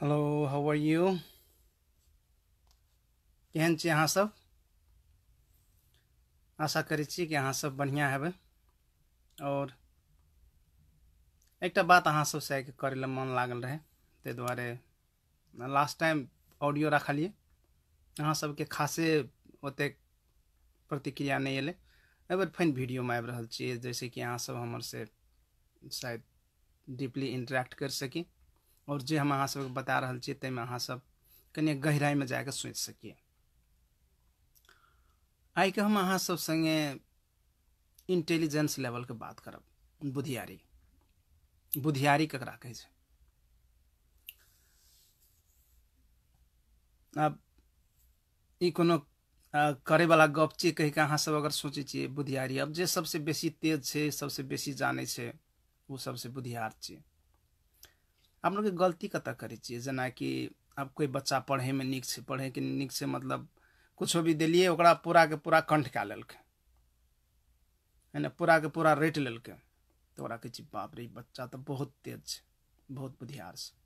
Hello how are you केहन छी अहाँ सब आशा करै छी कि अहाँ सब बढ़िआँ हेबै आओर एकटा बात अहाँ सबसँ आइ करय लए मन लागल रहै ताहि दुआरे लास्ट टाइम ऑडियो रखलियै अहाँ सबके खासे ओतेक प्रतिक्रिया नहि अयलै एहिबेर फेन वीडियोमे आबि रहल छी जाहिसँ कि अहाँ सब हमर से शायद डीपली इंटरेक्ट करि सकी और जो हम अहाँ बता रहा छी ताहिमे अहाँ सब कनि गहराइमे जाके सोचि सकिए के हम अहाँ सब सङ्गे इंटेलिजेंस के बात करब बुधियारी बुधियारी ककरा कहै अब आब ई कोनो वाला गप छियै कहि कऽ अहाँसभ अगर सोचे छियै बुधियारी अब जे सबसे बेसी तेज छे सबसे बेसी जाने छे वो सबसे बुधियार छियै आप लोग गलती कत करै जना कि आब कोई बच्चा निक से पढ़े कि निक से मतलब कुछ भी दिलिए पूरा के पूरा कण्ठ कए लल्क है ना पूरा के पूरा रेट लल्क तो कह बाप रे बच्चा तो बहुत तेज बहुत बुधियार से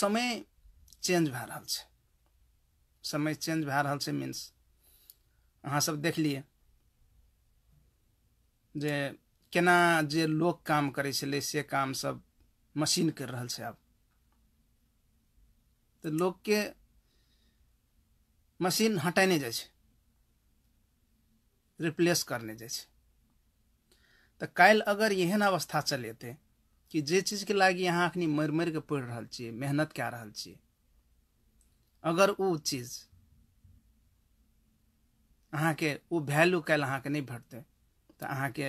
समय चेंज भए समय चेंज भए रहल छै मीन्स अहाँसभ देख जे केना जे लोग काम करै छलै से काम सब मशीन कर रहल छै तो लोग के मशीन हटाने जाए छे रिप्लेस करने जाए छे तो काल्हि अगर एहन अवस्था चले थे कि जे चीज के लागि यहाँ अखनी मर मर के पढ़ि रहल छे मेहनत क्या रहल छे अगर ओ चीज अहाँ के ओ वैल्यू कल अहाँ के नहीं भरते तो अहाँ के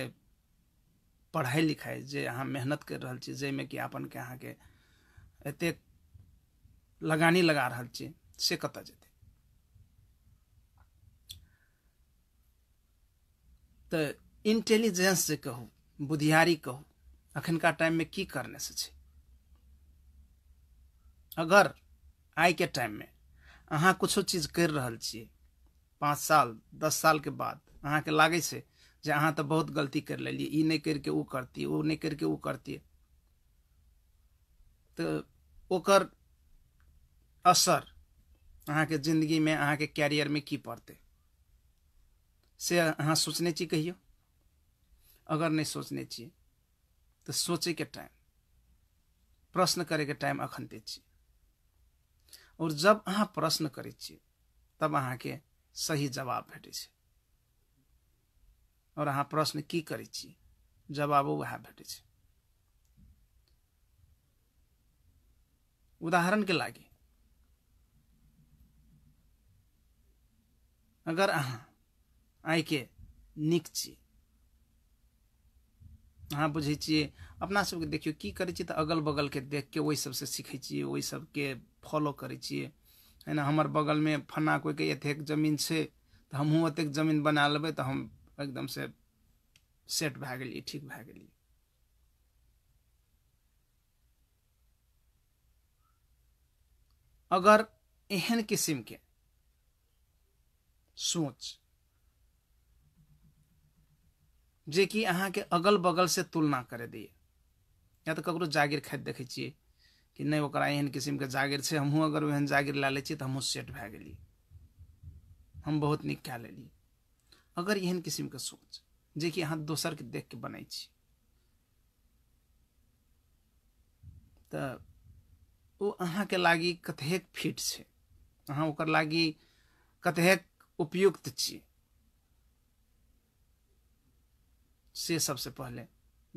पढ़ाई लिखाई जे अहाँ मेहनत कर रहा छी जाहिमे कि अपन के अपनके के एत लगानी लगा रहा छी से कत जेतै तो इंटेलिजेंस से कहू बुधियारी कहू अखनका में की करने से छै अगर आई के टाइम में अहाँ कुछ चीज कर रहा छियै पाँच साल दस साल के बाद के लागे से जे अहाँ तो बहुत गलती कर लेलियै ई नहि करके करती करतियै ओ नहि करिके ओ करतियै ओकर असर अहाँ के कैरियर में की पड़ते से अहाँ सोचने ची कहियो अगर नहीं सोचने तो सोचे के टाइम प्रश्न करे के टाइम अखन दे और जब अहाँ प्रश्न करे ची तब के सही जवाब भेटे छै और अहाँ प्रश्न की करै छी जवाबो उएह भेटै छै उदाहरणके लागि अगर अहाँ आइके नीक छी अहाँ बुझे छियै अपना सबके देखियो की करै छियै तऽ तो अगल देख के वही सबसे सीखे छियै ओहि सबके फॉलो करै छियै है ना हमर बगलमे फन्ना कोइके एतेक जमीन छै तो हमहूँ ओतेक तो जमीन बना लेबै तो हम एकदम से सेट भए गेलियै ठीक भए गेलियै अगर एहन किस्म के सोच जे कि के अगल बगल से तुलना कर दिए या तो ककरो जागीर खाद देखे छियै कि नहीं ओकरा एहन किस्म के जागीर छै हमहूँ अगर ओहन जागीर ला ले छियै तऽ हमहूँ सेट भए गेलियै हम बहुत निक कए लेलियै अगर एहन किस्म के सोच जे कि अहाँ दोसर के देख के बनै छी तो अहाँ के लागी कतेक फिट है अहाँ ओकर लागी कतेक उपयुक्त छी से सबसे पहले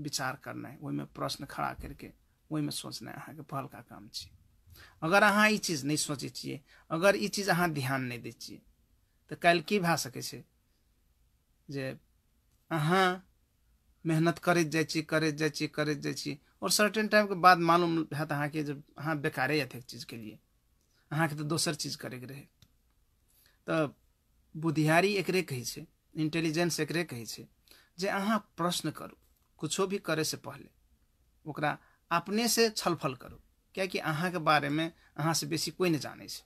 विचार करना है वही में प्रश्न खड़ा करके वही में सोचना के पहल का काम छे अगर अहाँ ई चीज नहीं सोचे छियै अगर ये चीज अहाँ ध्यान नहीं दै छियै तऽ काल्हि की भा सके छै जे अहाँ मेहनत करैत जाइ छी करैत जाइ छी छी और सर्टेन के बाद मालूम हैत के जब अहाँ बेकारे यऽ एक के लिए अहाँके तऽ दोसर चीज करे रहै तऽ बुधियारी एकरे कहै छै इंटेलिजेंस एकरे कहै छै जे अहाँ प्रश्न करू किछो भी पहले पहिले ओकरा से छलफल करू बारे में अहाँ से बेसी कोई नहीं जाने से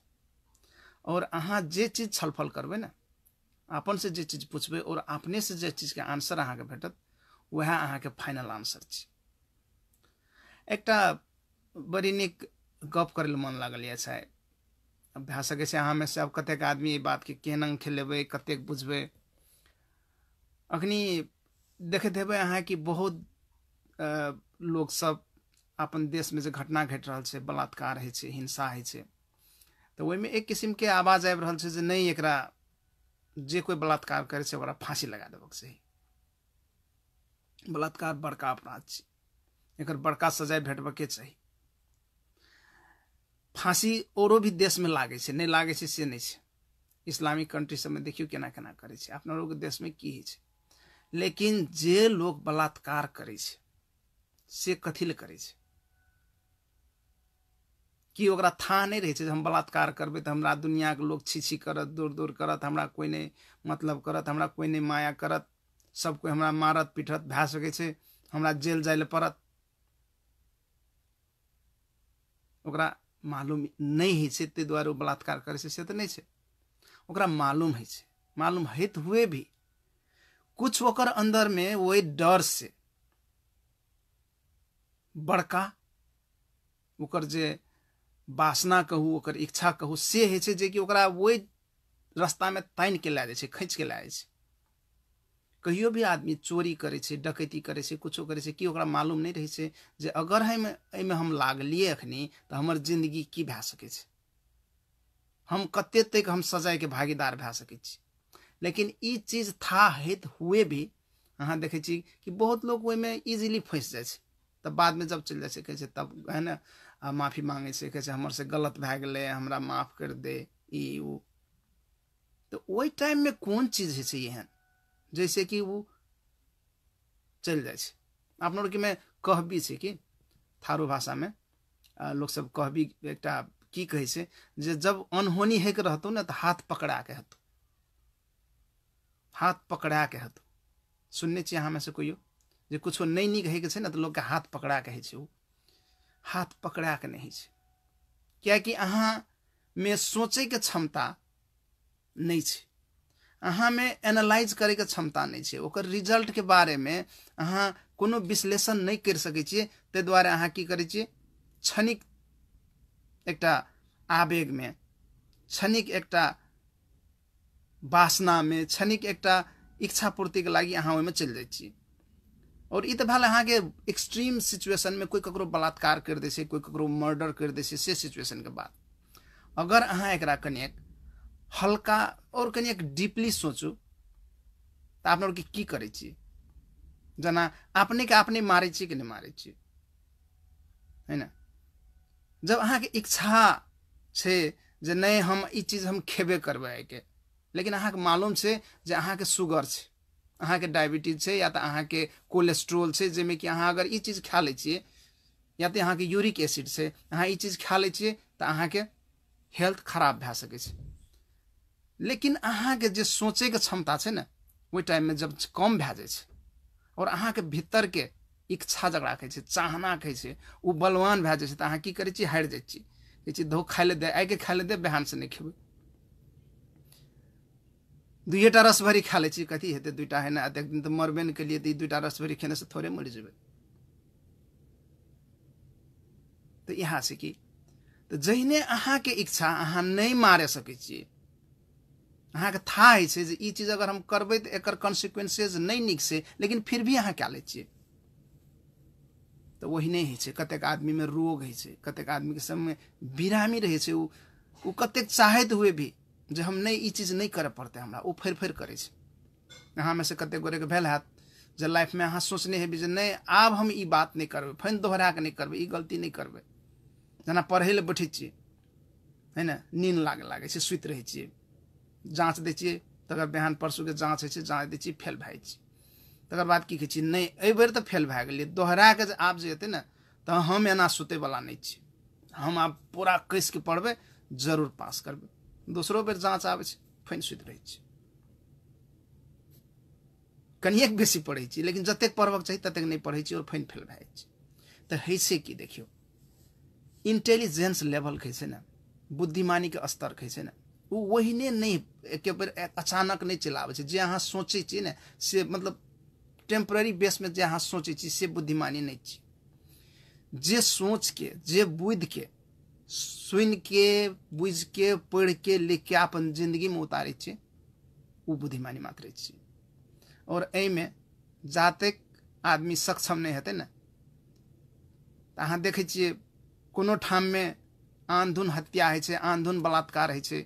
और अहाँ जे चीज छलफल करबे ना अपन से जे चीज पूछबे और अपने से जे चीज के आंसर अहा भेट भेटत वह अहा के फाइनल आंसर एक बड़ी निक गप मन लगल ये चाहे भए सकै अहा में से अब कतेक आदमी के केहन अंग खेलेबै कतेक बुझे अखनी देखे हेबै अहाँ कि बहुत सब अपन में जे घटना घट रहा है बलात्कार हिंसा होइ तो तऽ ओहिमे एक के आवाज आबि नहीं एकरा जे कोई बलात्कार करे से ओकरा फांसी लगा देबक चाहिए बलात्कार बड़का अपराध छै एकर बड़का भेटब भेटबके चाहिए फांसी औरो भी देश में लागे नहीं लागे छै से नहीं छै इस्लामिक कंट्री में देखियो केना केना करे छै अपना देश में की होइ लेकिन जे लोग बलात्कार करे से कथिल करे कि था नहीं रहे हम बलात्कार करबे तो बलात्कार दुनिया के लोग छी छी करत दूर दूर करत हमारा कोई नहीं मतलब करत हमारा कोई नहीं माया करत सब कोई हमारा मारत पीटत भै सकै हमारा जेल जाए पड़त ओकरा मालूम नहीं है ते ताहि बलात्कार करे छै से तो नहीं है ओकरा मालूम है मालूम होइत हुए भी कुछ ओकर वही डर से बड़का जे वासना कहू और इच्छा कहू से होइ छै जेकि ओकरा ओहि रास्तामे तानि के लए जाइ खींच के लए जाइ कहियो भी आदमी चोरी करे डकैती करे कुछ करे कि ओकरा मालूम नहीं रहे जे अगर हम एहिमे हम लागलिए अखनी तो हमर जिंदगी की भै सकै हम कते तक हम सजा के भागीदार भै सकै लेकिन ई चीज था हित हुए भी अहाँ देखे कि बहुत लोग में इजीली फंस जाए तब बाद में जब चल जाए छै तब है ना माफी मांगे से कहे हमारे गलत भए गेलै हमरा माफ कर दे ई तो तऽ टाइम में कौन चीज है छै एहन जैसे कि वो ओ चलि जाइ छै मैं कह भी छै कि थारू भाषा में लोग भाषामे लोकसभ कहबी एकटा की कहे से जे जब अनहोनी होइके रहतौ ना तो हाथ पकड़ा के हतो हाथ पकड़ा के हतो सुनने छियै अहाँमे से कोइयो जे किछो नहि नीक होइके ना तो लोग लोकके हाथ पकड़ा कहै छै वो हाथ पकड़ा क्या कि अहा में सोचे के क्षमता है अहाँ में एनालाइज के क्षमता नहीं रिजल्ट के बारे में अहाँ को विश्लेषण नहीं कर सकै छियै ताहि दुआरे अहाँ की करै छियै क्षणिक आवेग में क्षणिक एकटा में क्षणिक एक इच्छा पूर्तिके लागि अहाँ चल चलि और ये तो भले के एक्सट्रीम सिचुएशन में कोई ककरो बलात्कार कर दे छै कोई ककरो मर्डर कर दे से से के बाद अगर अहाँ एक कनिये हल्का और कनिये डीपली सोचू तो अपने आरके की करे जना आपने के अपने मारे कि नहीं मारे है ने जब के इच्छा से जे नहीं हम ई चीज हम खेबे करबै के लेकिन के मालूम से जे के सुगर है अहाँ के डायबिटीज छै या अहाँ तो के कोलेस्ट्रोल से जैमें कि अहाँ अगर ई चीज खा लीजिए या या तो अहाँ के यूरिक एसिड से अहाँ ई चीज खा लीजिए तो अहाँ के हेल्थ खराब भए लेकिन अहाँ के जो सोचे के क्षमता है वही टाइम में जब कम जाए और अहाँ के भीतर के इच्छा जगह कहे चाहना कहे वो बलवान भै जाए तो तऽ अहाँ की हारि जाइ धो खाए दे आइए खाइ लए दे से नहीं खेबै दुईटा रसभरी खा ले कथी हेतु दुईटा है एक दिन तो मरबे नहीं केलिए तऽ दुईटा रसभरी खेने से थोड़े मर जेबे तो यहाँ से कि जहने अहाँ के इच्छा अहाँ नहीं मारे सकै अहाँ के थाह होइ चीज अगर हम करब तो एक कॉन्सिक्वेंसेज नहीं निक से लेकिन फिर भी अहाँ क्या लै छियै तऽ ओहिने होइ छै कतेक में रोग है कतेक आदमी के बिरामी में बिरामी रहे कतेक चाहत हुए भी जो हम नहीं ई चीज नहि करऽ पड़तै हमरा ओ फड़ि फड़ि करै छै अहाँमे सँ कतेक गोरेके भेल जो लाइफ में अहाँ सोचने हेबी नहीं आब हम ई बात नहीं करब फिर दोहरा के नहीं करब ई गलती नहीं करब जना पढ़े ले बैठे छे है ना नींद लागे लागे छे सुत रहे छे जांच दे छे तकर बहन बिहान के जांच है छे जांच दे छे फेल भाई छे तकर बाद की कहै छे नहीं ए बेर तो फेल भाग गेलियै दोहरा के जे आब जे हते ना तो हम एना सुते वाला नहीं छे हम आब पूरा कस के पढ़बे जरूर पास करबे दूसरो बेर जाँच आबे छै फाइन सुति रहै छै कनिएक बेसी पढ़ै छी लेकिन जतेक पढ़बक चाही ततेक नहि पढ़ै छी आओर फाइन फेल भए जाइ छै तऽ हैसे की देखियौ इंटेलिजेंस लेवल कहै छै ने के स्तर कहै छै ने ओ ओहिने नहि एके अचानक नहि चलि आबै छै जे अहाँ सोचै छी ने से मतलब टेम्पररी बेसमे जे अहाँ सोचै छी से बुद्धिमानी नहि छी जे सोचके जे के सुन के बुझ के पढ़ के लिख के अपन जिंदगी में उतारे छे वो बुद्धिमानी मात्र छे और में जा तक आदमी सक्षम नहीं हेतै ना अहाँ देखे छे कोनो में आंधुन हत्या है छे आंधुन बलात्कार है छे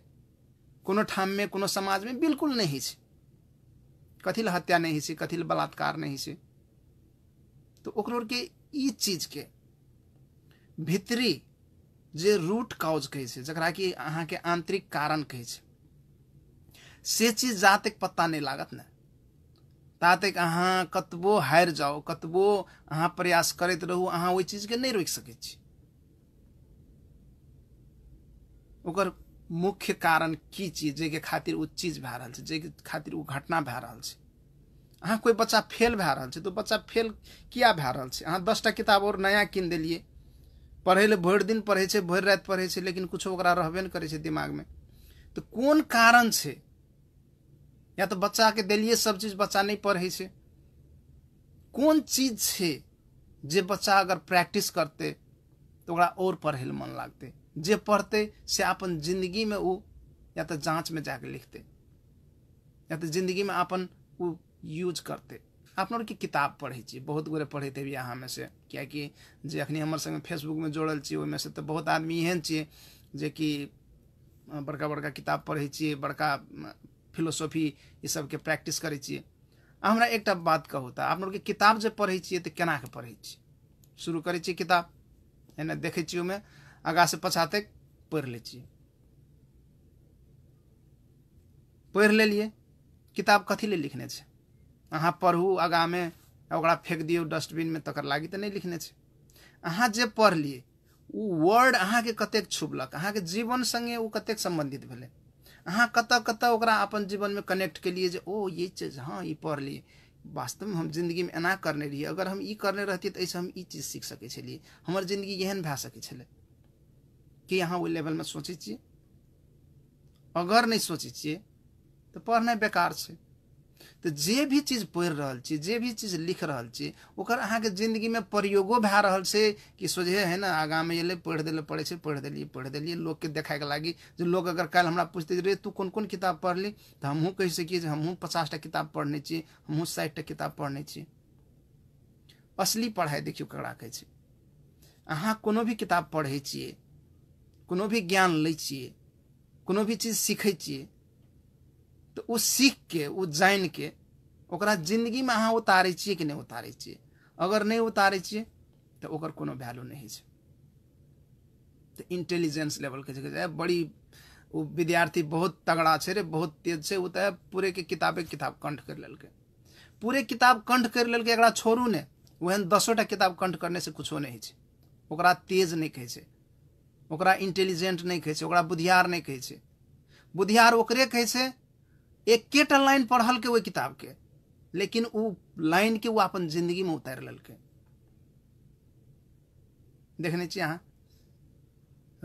कोनो में कोनो में बिल्कुल नहीं छे कथिल हत्या नहीं छे कथिल बलात्कार नहीं छे तो ओकरोर के आरके चीज के भितरी जे रूट काउज कहे छै जकरा कि के आंतरिक कारण कहे से चीज जा तक पता नहीं लागत ने ता तक अहाँ कतबो हारि जाओ कतबो अहाँ प्रयास करते रहू अहाँ ओहि चीजके नहि रोकि सकै छी ओकर मुख्य कारण की चीज के खातिर ओ चीज भए रहल जे के खातिर ओ घटना भए रहल छै अहाँ कोई बच्चा फेल भए रहल छै तो बच्चा फेल किया भए रहल छै अहाँ दस टा किताब और नया कीन दिलिए पढ़े ले भर दिन पढ़े छे भर रात पढ़े छे लेकिन कुछ ओकरा रहबे करे छे दिमाग में तो कौन कारण छे या तो बच्चा के देलियै सब चीज बच्चा नहीं पढ़े छे कोन चीज छे जे बच्चा अगर प्रैक्टिस करते तो ओकरा और पढ़े ले मन लगते जे पढ़ते से अपन में ओ या तो जांच में जाके लिखते या तो जिंदगी में अपन ओ यूज करते अपनों की किताब पढ़े बहुत गोरे पढ़े थे भी यहाँ में से कियाकि जे अखनी हमारे संगे फेसबुक में जोड़ल छी से तो बहुत आदमी एहन छे जे कि बड़का बड़का किताब पढ़े बड़का फिलोसॉफी ये सब के प्रैक्टिस करे छी हमरा एक बात कहूँ तो आप लोग किताब जे पढ़े तो केना के पढ़े शुरू करे छी किताब ना देखे छी आगा से पछा तक पढ़ ले पढ़ ले लिए किताब कथी ले लिखने छे अहाँ पढ़ू आगा में फेंक दियो डस्टबिन में तकर लागी तो नहीं लिखने छै अहाँ जे पढ़लियै ओ वर्ड अहाँके कतेक छुबलक के जीवन संगे उ कतेक सम्बन्धित भले अहाँ कत कतऽ अपन जीवन में कनेक्ट केलियै जे ओ ये चीज पढ़ ई वास्तव में हम जिंदगी में एना करने रही अगर हम ई करने रहती तो हम ई चीज सीख सकते छलियै हमर जिंदगी एहन भै सक छलै कि अहाँ ओहि लेवलमे सोचै छियै अगर नहीं सोचे तो पढ़ना बेकार छै तो जे भी चीज पढ़ रहा ची, जे भी चीज लिख उकर छी के जिंदगी में प्रयोगो भै रहा से कि सोझे है ना में एलै पढ़ि दै पढ़े पढ़ दिलिये पढ़ि दिलिये पढ़ि के देखा के लगी जो लोग अगर कल हमरा पूछते रे तू कौन कौन किताब ली तो हमहूँ कह सकियै जे पचास पचासटा किताब पढ़ने हम हमहूँ साठिटा किताब पढ़ने छी असली पढ़ाई देखियो ककरा कह अहाँ कोनो भी किताब पढ़े छे कोनो भी ज्ञान लै छे कोनो भी चीज सीखे छे तो वो सीख के वो जान के ओकरा में अहाँ उतारै छियै कि नहीं उतारे अगर नहीं उतारे तो ओकर कोनो वैल्यू नहीं है तो इंटेलिजेंस के जगह बड़ी वो विद्यार्थी बहुत तगड़ा छे रे बहुत तेज छे ओ पूरे के किताबे किताब कंठ कर लेलकै पूरे किताब कंठ कर लेलकै एकरा छोड़ू ने वहन दसोटा किताब कंठ करने से नहि नहीं छै ओकरा तेज नहीं कहे छै ओकरा इंटेलिजेंट नहीं कहे ओकरा बुधियार नहीं कहे बुधियार ओकरे कहे एक लाइन पढ़ल के किताब के लेकिन वो लाइन के वो अपन जिंदगी में उतार के देखने चाहिए अहाँ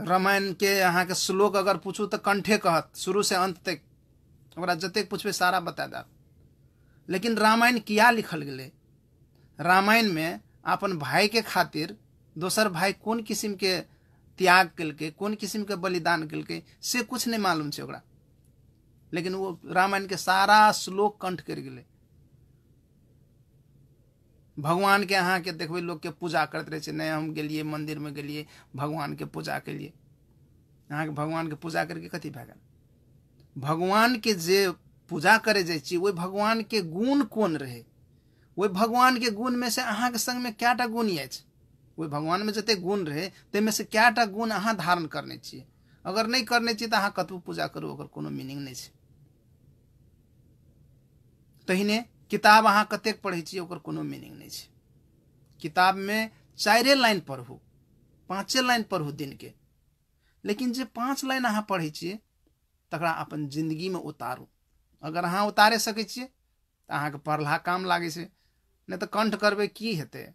रामायण के अहाँ के श्लोक अगर पूछू तो कंठे कहत शुरू से अंत तक ओकरा जतेक पूछबे सारा बता दा लेकिन रामायण किया लिखल गए रामायण में अपन भाई के खातिर दोसर भाई कौन किस्म के त्याग कल के कौन किस्म के बलिदान कल के से कुछ नहीं मालूम है ओकरा लेकिन वो रामायण के सारा श्लोक कंठ कर गए भगवान के यहाँ के देखबे लोग के पूजा करते रहे नहीं हम गलिए मंदिर में गलिए भगवान के पूजा के लिए यहाँ के भगवान के पूजा करके कथी भैग भगवान के जे पूजा करे जाइ वो भगवान के गुण कौन रहे वो भगवान के गुण में से अहाँ के संग में क्या टा गुण ये वो भगवान में जते गुण रहे में से क्या टा गुण अहाँ धारण करने अगर नहीं करने छी तो अहाँ कतबो पूजा करू अगर कोनो मीनिंग नहीं है तहिने किताब अहा कत पढ़े को मीनिंग नहीं किताब में चारे लाइन पढ़ू पाँचे लाइन पढ़ू दिन के लेकिन जो पाँच लाइन अहाँ पढ़े तक अपन जिंदगी में उतारू अगर अहाँ उतारे सकै छियै पढ़ला काम लगे नहीं तो तऽ कंठ कि की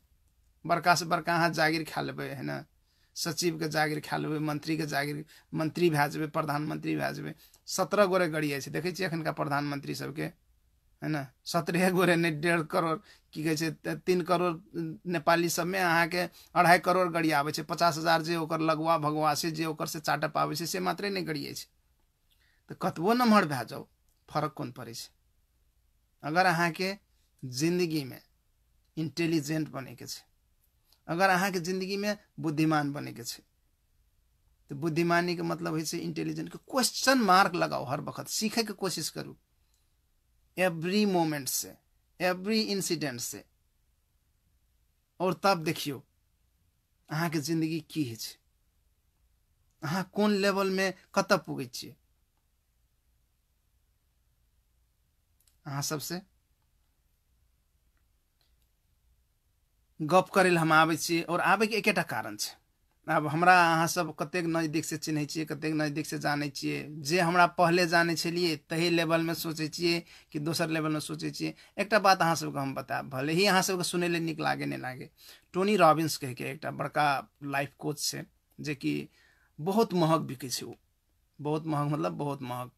बड़का से बड़का अहाँ जागिर खा लेबै है सचिव के जागिर खा लेबै मंत्री जागिर मन्त्री मंत्री जेबै प्रधानमंत्री भए सत्रह गोरे गड़िया जाए देखै प्रधानमंत्री सबके है ना सत्रह गोरे ने डेढ़ करोड़ कि कहे तीन करोड़ नेपाली सब अहाँ के अढ़ाई करोड़ गड़ी आबै छे पचास हजार जे ओकर लगवा भगवा से जे ओकर से चाटय पाबै छे से मात्रे नहीं गरियै छे तो कतबो नम्हर भए जाओ फरक कोन पड़े छे अगर जिंदगी में इंटेलिजेंट के छे अगर जिंदगी में बुद्धिमान छे तो बुद्धिमानी के मतलब है इंटेलिजेंट के क्वेश्चन मार्क लगाओ हर वक्त के कोशिश करूँ एवरी मोमेंट से एवरी इंसिडेंट से और तब देखियो अहाँ के जिंदगी की है अहाँ कौन लेवल में कत पुगे छे अहाँ सबसे गप करे हम आवे छे और आवे के एक कारण छे अब हमरा अहाँ सब कतेक नजदीकसँ चिन्है छियै कतेक से जानै छे जे हमरा पहले जानै छलियै तही में सोचे छे कि दोसर में सोचे छे एक बात अहाँ सबके हम बताए भले ही अहाँ सबके सुनै निक लगे लागे लगे लागे टोनी रॉबिन्स कह के एक बड़का लाइफ कोच जे कि बहुत महग बिके छै बहुत महग मतलब बहुत महग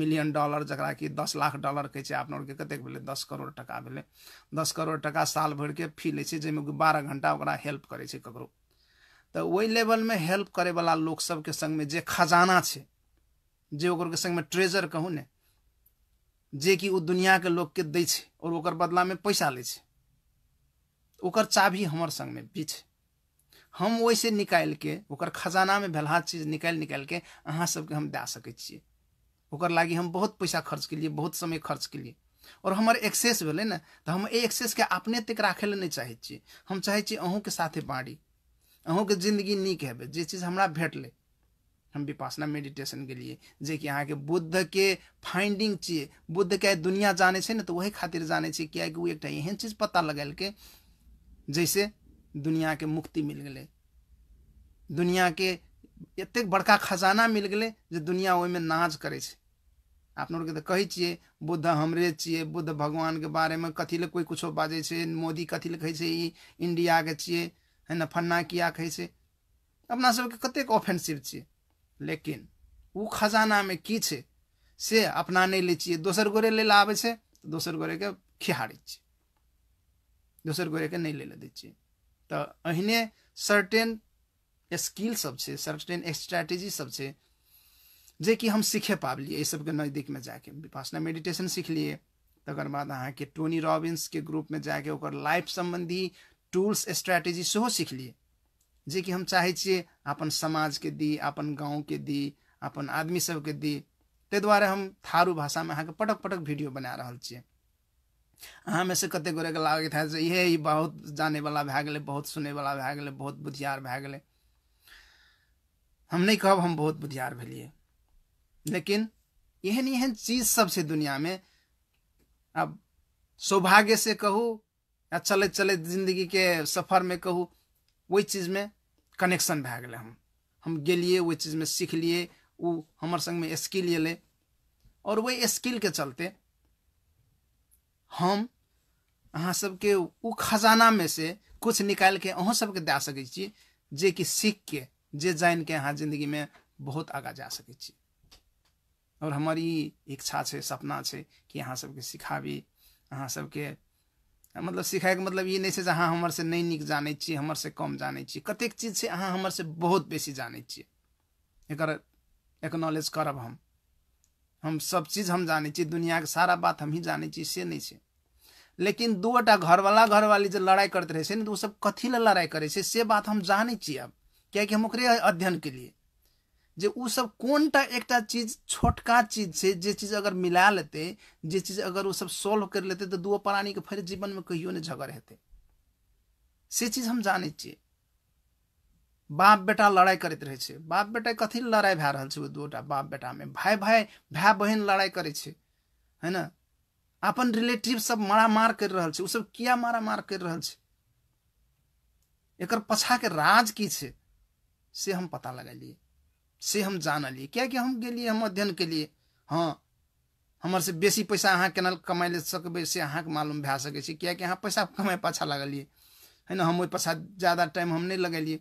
मिलियन डॉलर जरा कि दस लाख डॉलर कहे छै अपना आरके कतेक दस करोड़ टका दस करोड़ टका साल भर के फी लै जैसे बारह घंटा हेल्प करे ककरो तो वही लेवल में हेल्प करे वाला लोग सबके संग में जे खजाना है जे संग में ट्रेजर कहूँ ने दुनिया के लोग के दे छे और ओकर में पैसा ले छे ओकर चाभी हमर संग भी छै हम वैसे निकाल के ओकर में भेलहा चीज निकाल निकालिके अहाँ सबके हम दे सके छे ओकर लागि हम बहुत पैसा खर्च लिए बहुत समय खर्च लिए और हमर एक्सेस भेलै ना तो हम एक्सेस के अपने तक रखे ले नहीं चाहे छे हम छे अहू के साथे बाड़ी अहू के जिंदगी निक हेबे जे चीज हमारा भेटल हम विपासना मेडिटेशन के लिए के बुद्ध के फाइंडिंग छियै बुद्ध के दुनिया जाने से तो वही खातिर जानै छै किएकि ओ एक एहन चीज पता के जैसे दुनिया के मुक्ति मिल गए दुनिया के इत बड़का खजाना मिल गए जो दुनिया ओहिमे नाज नाच छै अपना आरके तऽ कहै बुद्ध हमरे छियै बुद्ध बारे में कथी ले कोई कुछ बाजे मोदी कथी ले कहे इंडिया के इण्डियाके है ना फन्ना आँख कैसे अपना सबके कतेक ऑफेंसिव छे लेकिन उ खजाना में की छे से अपना नहीं ले दोसर गोरे ले आबे छे तो दोसर गोरे के खिहाड़ी छे दोसर गोरे के नहीं ले ले दै तो अहिने सर्टेन स्किल सब छे सर्टेन स्ट्रैटेजी सब छे जे कि हम सीखे सब के नजदीक में जाके विपासना मेडिटेशन सीख लिए तकर बाद के टोनी ग्रुप में जाके ओकर लाइफ संबंधी टूल्स स्ट्रैटेजी सेहो सीख लिए कि हम चाहे छियै अपन के दी अपन के दी अपन आदमी के दी ते दुआरे हम थारू भाषा में अहाँके पटक पटक वीडियो बना छे अहा में से गोरे के लागैत हैत जे ये बहुत बहुत वाला भए गेलै बहुत वाला भए गेलै बहुत बुधियार भए गेलै हम नहीं कहब हम बहुत बुधियार भेलियै लेकिन एहन एहन चीज सबसे दुनिया में अब सौभाग्य से कहू या के सफर में कहूँ कहू चीज़ में कनेक्शन भै गए हम हम गेलियै ओहि चीजमे सिखलियै हमार हमर में स्किल और वही स्किल के चलते हम अहाँ सबके खजाना में से निकाल के अहो सबके दए सकै छी सीख के जे के अहाँ में बहुत आगा जा सके छी और हमारी इच्छा छे सपना छे कि अहाँ सबके सिखाबी अहाँ सबके मतलब सिखाएके मतलब ये नहीं है जे अहाँ हमरसँ नहीं निक जानै से कम जानै छियै कतेक चीज से अहाँ से बहुत बेसी जानै एक एक्नॉलेज करब हम हम सब चीज हम जानै दुनिया के सारा बात हम ही छियै से नहीं है लेकिन दूटा घरवाला घरवाली घर वाली जो लड़ाई करते ने तऽ ओसभ कथी लए लड़ाइ करै से बात हम जानै अब आब कि हम ओकरे अध्ययन लिए जे उ सब कोन टा एक टा चीज छोटका चीज छे जे चीज अगर मिला लेते जे चीज अगर उ सब सॉल्व कर लेते तो दुओ प्राणी के फिर जीवन में कहियो नहीं झगड़ हेते से चीज हम जाने छियै बाप बेटा लड़ाई करते रहे छे बाप बेटा कथी लड़ाई भए रहल छे उ दुटा बाप में भाई भाई भाइ बहन लड़ाई करे छे है न अपन रिलेटिव सब मारामार कर रहल उ सब किया मारामार कर रहल छे एकर के राज की छे से हम पता लिए से हम लिए क्या कि हम गेलिए हम अध्ययन के लिए हाँ हमारे से बेसी पैसा अहाँ के कमा ले सकबै से के मालूम भै सकै क्या कि अहाँ पैसा कमाए पाछा लगलिए है ना हम ओहि ज्यादा टाइम हम नहीं लगेलिए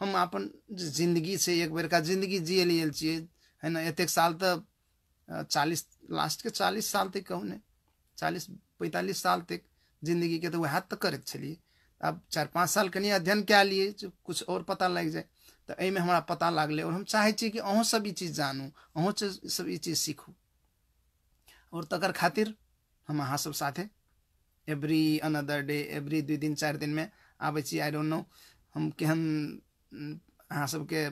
हम अपन जिंदगी से एक का जिंदगी जिए लेल छियै है ना एतक साल चालीस लास्ट के चालीस साल तक कहू ने चालीस पैंतालीस साल तक जिंदगी के तो वह तो करे अब चार पाँच साल कनी अध्ययन क्या लिए कुछ और पता लग जाए तो अमे हमारा पता लागलै और हम चाहे कि अहूँसभ सब चीज जानू अहूँ सब चीज सीखू और तकर तो खातिर हम सब साथे एवरी अनदर डे एवरी दू दिन चार दिन में आबे आई डोंट नो हम केहन अहा सबके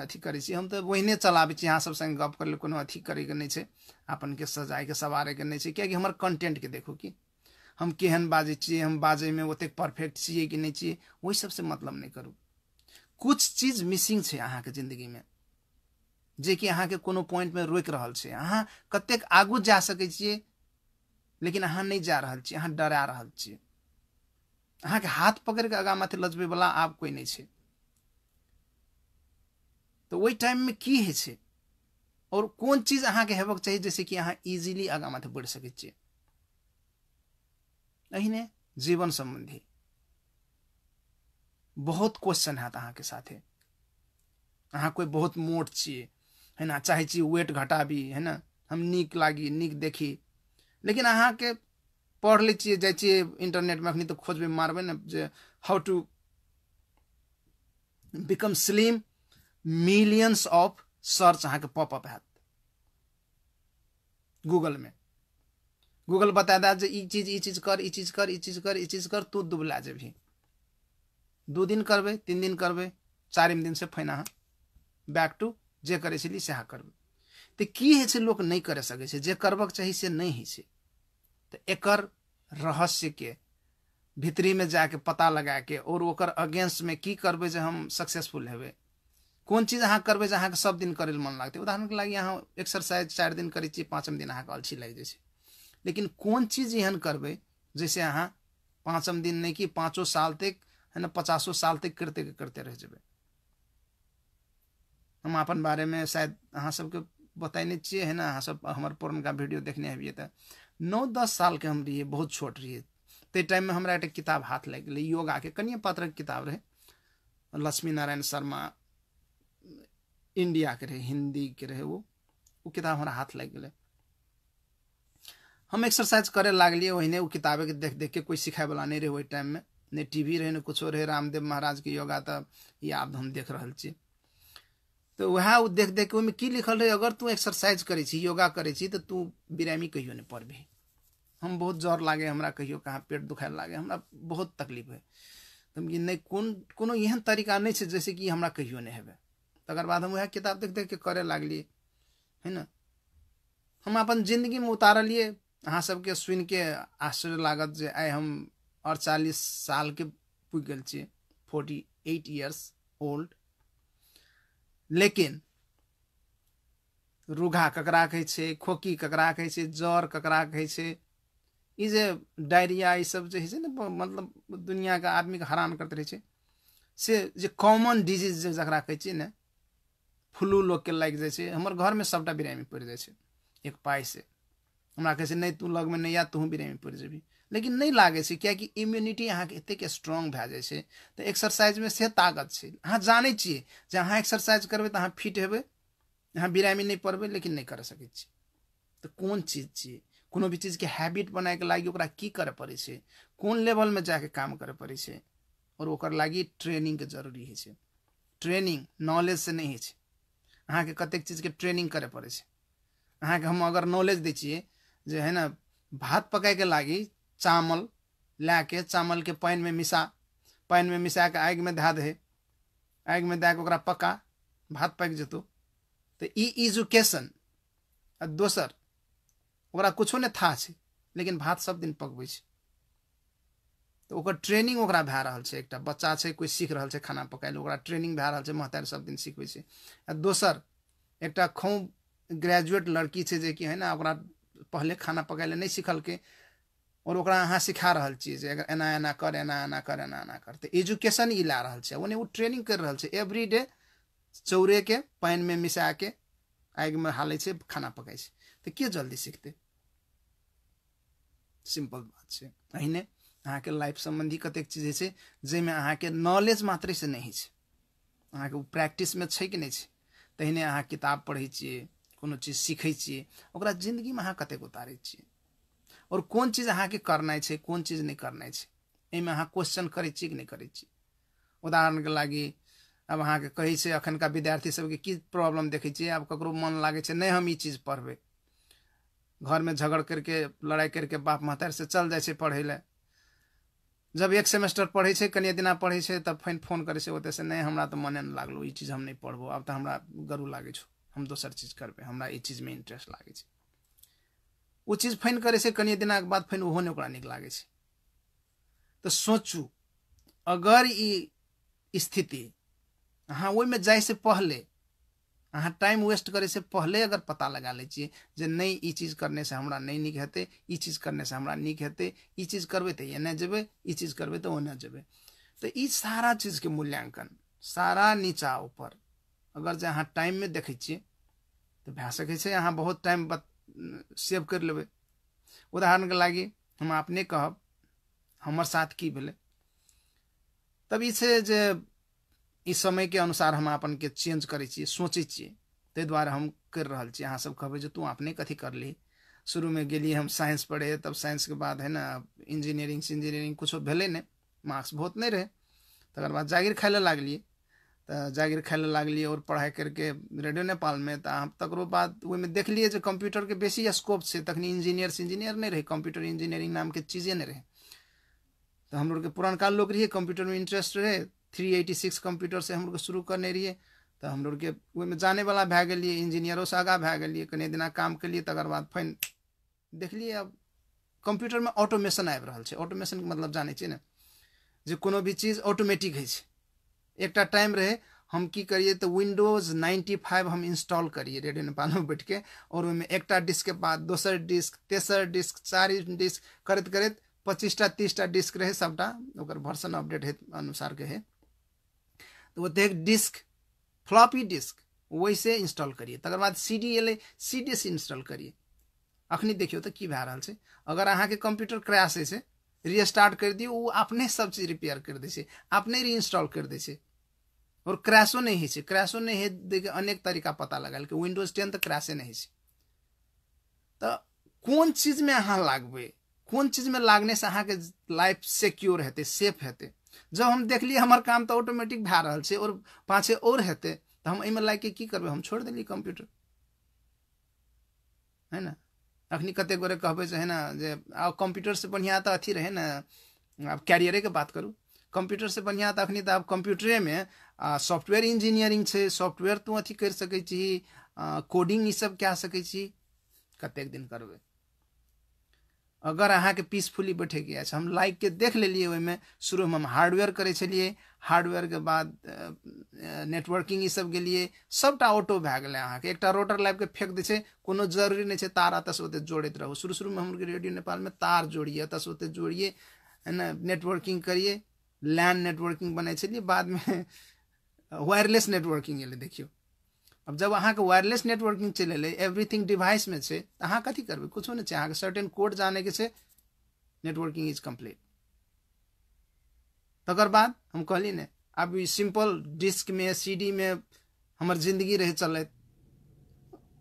अथी करे हम तो ओहिने चलाबै छी सब संग गप कर ले कोनो अथी के नहीं के अपनके के सवारैके के छै किएकि हमर कन्टेन्टके देखू कि हम केहन बाजे हम हम में ओतेक परफेक्ट छे कि नहीं छे वही सबसे मतलब नहीं करूँ कुछ चीज मिसिंग में जे कि जेकि के कोनो में रोक रहा है अहाँ कतेक आगू जा सकै लेकिन अहाँ नहीं जा रहा छियै अहाँ डरा रहल अहाँ के हाथ पकड़ आगा माथे लजबे वाला आप आब नहीं नहि तो वही टाइम में की है छे? और कौन चीज के हेबक चाहिए जैसे कि अहाँ इजीली आगा माथे बढ़ सकै अहिने जीवन सम्बन्धी बहुत क्वेश्चन है के साथे अहाँ कोई बहुत मोट छियै है ना चाहे छी वेट घटाबी है ना हम निक लागी निक देखी लेकिन के पढ़ लै छियै जाइ छियै इन्टरनेटमे तो खोज खोजबै मारबे ना जे how to become slim millions of search अहाँके पॉपअप हैत में गूगल बता दें जे ई चीज ई चीज कर ई चीज कर ई चीज कर ई चीज कर तू दुबला जेबी दू दिन करबे तीन दिन करबे चारिम दिन से फैना अहाँ बैक टू जे करे छली सएह करबे तो की लोग नहीं करे सके से जे करबक चाहिए से नहीं है से तो एकर रहस्य के भितरी में जाके पता लगा के और ओकर अगेंस्ट में की करबे जे हम सक्सेसफुल हेबे कौन चीज अहाँ करबे जे अहाँके सब दिन करे मन लगते उदाहरण के लगी अहाँ एक्सरसाइज चार दिन करे छी पाँचम दिन अहाँके अलछी लग जाए लेकिन कौन चीज एहन करबे जैसे अहाँ पाँचम दिन नहीं कि पाँचों साल तक है ना पचासो साल तक करते करते रह जेबे हम अपन बारे में शायद अहाँ सबके बताने चाहिए है ना अहाँ सब हमारे का वीडियो देखने हबिए तो नौ दस साल के हम रहिए बहुत छोट रहिए ते तो टाइम में हमारा एक किताब हाथ लग गए योगा के कनिए पात्र के किताब रहे लक्ष्मी नारायण शर्मा इंडिया के रहे हिंदी के रहे वो वो किताब हमारा हाथ लग गए हम एक्सरसाइज करे लागलिए वहीने वो किताबे के देख देख के कोई सिखाए वाला नहीं रहे वही टाइम में ने वी रहे कुछ रहे रामदेव महाराज के योगा तब ये आप हम देख रहा छी तो वह देख देख के कि की लिखल रहे अगर तू एक्सरसाइज करे छी योगा करे छी तू बिरामी कहियो नहीं पड़बही हम बहुत जर लागे हमरा कहियो कहाँ पेट दुखा लागे हमरा बहुत तकलीफ है तऽ ये नहीं कौन कोनो एहन तरीका नहीं छै जैसे कि हमरा कहियो नहीं हेबे तकर बाद हम वह किताब देख देख के करे लगलिए है न हम अपन जिंदगी में उतारलिए अहाँ सबके सुन के आश्चर्य लागत जे आइ हम अड़चालीस साल के पुगल छे फोर्टी एट इयर्स ओल्ड लेकिन रूघा ककरा कहै छे खोकी ककरा कहै छे जर ककरा कहै छे ई डायरिया ई सब जे होइ छै ने मतलब दुनिआके आदमीके हरान करैत रहै से जो कॉमन डिजीज जे जकरा कहै फ्लू लोग के लग जाए हमारे घर में सबटा पड़ि पड़ जाए एक पाई से हमारा कहे नहीं तू लग में नहीं या तू बिरामी पड़ जेबी लेकिन नहीं लागे क्या कि इम्यूनिटी इतने के स्ट्रांग भै जाए तो एक्सरसाइज में से ताकत है अहाँ जानै चाहिए जो अहाँ एक्सरसाइज करबै तो अहाँ फिट हेबे अहाँ बिरामी नहीं पड़े लेकिन नहीं कर सकते तो कौन चीज छियै कोनो भी के हैबिट के लागि ओकरा की करे पड़े कौन लेवल में जाके काम करे पड़े और आओर ओकर ट्रेनिंग के जरूरी है ट्रेनिंग ट्रेनिंग से नहीं है अहाँ के कतेक के ट्रेनिंग करे पड़े अहाँ के हम अगर नॉलेज दै छियै जे है ना भात के लागि चामल ला के चामल के पानी में मिसा पानि में मिसाके आगिमे धए दहे आगिमे दए में ओकरा पका भात पक जो तो एजुकेशन आ दोसर ओकरा कुछ नहीं था लेकिन भात सब दिन पकबै तो ओकर ट्रेनिंग ओकरा भए रहल एकटा बच्चा छै कोई सीख रहल छै खाना पकाइ ओकरा ट्रेनिंग भए रहल महतारी सब दिन सिखबै आ दोसर एकटा खौ ग्रेजुएट लड़की जे कि है ना ओकरा पहले खाना पकाइ नहीं नहि के और ओकरा अहाँ सिखा रहा छियै अगर एना एना कर एना एना कर एना एना कर तो एजुकेशन ही ला रहा है ओने ट्रेनिंग कर रहा है एवरी डे चौरेके पानिमे मिसाके आगिमे हालै छै खाना पकाइ छै तऽ के जल्दी सीखते सिंपल बात अने अहाँ के लाइफ संबंधी कतेक चीज है छै जाहिमे के नॉलेज से नहीं है छै के प्रैक्टिस में छे कि नहीं छै तहिने अहाँ किताब पढ़े को चीज सीखे छियै जिंदगी में अहाँ कतेक उतारे छियै और कौन चीज अहाँ के करना है कौन चीज नहीं करना है एहिमे अहाँ क्वेश्चन करे छी कि नहि करै छी उदाहरणके लागि आब अहाँके कहै अखन का विद्यार्थी सबके की प्रॉब्लम देखे छियै अब ककरो मन लागै छै नहि हम ई चीज घर में झगड़ करके लड़ाई करके बाप महतार से चल जाए पढ़े ले जब एक सेमेस्टर पढ़े छै दिना पढ़े तब फिर फोन करे छै से नहीं हमरा तो मने नहि लागलो ई चीज हम नहीं पढ़बो अब तो हमरा गरु लागै हम दोसर चीज करबे हमरा ई चीजमे इन्ट्रेस्ट लागै छै ओ चीज फाइन से कनिये दिन के बाद फाइन ओहो नहि ओकरा नीक लागै तो सोचू अगर ये स्थिति अहाँ जाए से पहले अहाँ टाइम वेस्ट करे से पहले अगर पता लगा ले छियै जे नहीं ये चीज से हमरा नहीं निक हेतै चीज करने से हमरा नीक हेतै चीज करबै तऽ एन्ने जेबै ई चीज करबै तऽ ओन्ने जेबै तो ये सारा के मूल्यांकन सारा नीचा ऊपर अगर जे अहाँ में देखै छियै तो भए सकै अहाँ बहुत टाइम सेव कर उदाहरण के लागि हम अपने कह हमार साथ की भले तब इसे जे इस समय के अनुसार हम के चेंज करे छे सोचे छे ते दुआरे हम कर रहल छियै सब कहबे जे तू अपने कथी कर शुरू में गेलियै हम साइंस पढ़े तब साइंस के बाद है ना इंजीनियरिंग से इंजीनियरिंग कुछ भले ने मार्क्स बहुत नहीं रहे तकर बाद जागिर खाए लए लागलियै जागीर खेल लगलिए और पढ़ाई करके रेडियो में तो हम तकरो बाद ओहिमे देखलियै कंप्यूटर के बेसी स्कोप से तखनी इंजीनियर इंजीनियर नहीं रहे कंप्यूटर इंजीनियरिंग के चीजें नहीं रहे तो हम लोग के पुरानका लोग रही कंप्यूटर में इंटरेस्ट रहे थ्री एटी सिक्स कंप्यूटर से हम लोग शुरू करने रही तो हम जाने वाला भै गए इंजीनियरों से आगा भै गए कने दिना काम लिए तकर बाद फेन अब कंप्यूटर में ऑटोमेशन आबि रहल छै ऑटोमेशनके मतलब जानै ना जो को कोनो भी चीज ऑटोमेटिक है एक टाइम रहे हम की करिए तो विंडोज 95 हम इंस्टॉल करिए रेडियो नेपाल में बैठ के और ओहिमे एक डिस्क के बाद दोसर डिस्क तेसर डिस्क चार डिस्क करत करत पच्चीसटा तीसटा डिस्क रहे सबटा वर्सन अपडेट है अनुसार के है तो ओतेक डिस्क फ्लॉपी डिस्क वैसे इंस्टॉल करिए तक बाद C D L C D से इंस्टॉल करिए अखनी देखियो तो की भै अगर अहाँ के कंप्यूटर क्रैश है रिस्टार्ट कर दिए वो अपने सब चीज रिपेयर कर दे अपने रिइंस्टॉल कर दे और क्रैशो नहीं है क्रैशो नहीं है देखिए अनेक तरीका पता लगा कि विंडोज टेन तो क्रैशे तो कौन चीज में अहा कोन कौन चीज में कोन से अहा के लाइफ सिक्योर हेतु सेफ हेतु जब हम देखलियै हमारे काम तो ऑटोमेटिक भा रहा है और पाछे और हेतु तो हम लाग के की करबे हम छोड़ दिली कम्प्यूटर है ना अखनी कत गोरे कहबै से है ना जे कंप्यूटर से बढ़िया तो अथी ना ने कैरियर के बात कंप्यूटर से बढ़िया तो अखनी तऽ कंप्यूटरे में सॉफ्टवेयर इंजीनियरिंग से सॉफ्टवेयर तू अथी कर सकै कोडिंग ईसभ कए सकै कतेक दिन करबे अगर अहाँ के पीसफुली बैठे गया हम लाइक के देख ले लिए में शुरू में हम हार्डवेयर करे छलिए हार्डवेयर के बाद नेटवर्किंग सब के लिए सबटा ऑटो भए गेलै अहाँके एक रोटर लाइब के फेंक दै छै कोनो जरूरी नहीं है तार एतऽ से ओतऽ रहू शुरू में हम रेडियो नेपाल में तार जोड़िए एतऽ से जोड़िए है ना नेटवर्किंग करिए लैंड नेटवर्किंग बनाए बाद में वायरलेस नेटवर्किंग देखियो अब जब के वायरलेस नेटवर्किंग चल एलै एवरीथिंग डिवाइस में से अहाँ तो कथी करबै कुछ नहीं छै अहाँके सर्टेन कोड के से नेटवर्किंग इज कम्प्लीट तकर बाद हम कहली ने अब सिंपल डिस्क में सी डी हमर जिंदगी रह चल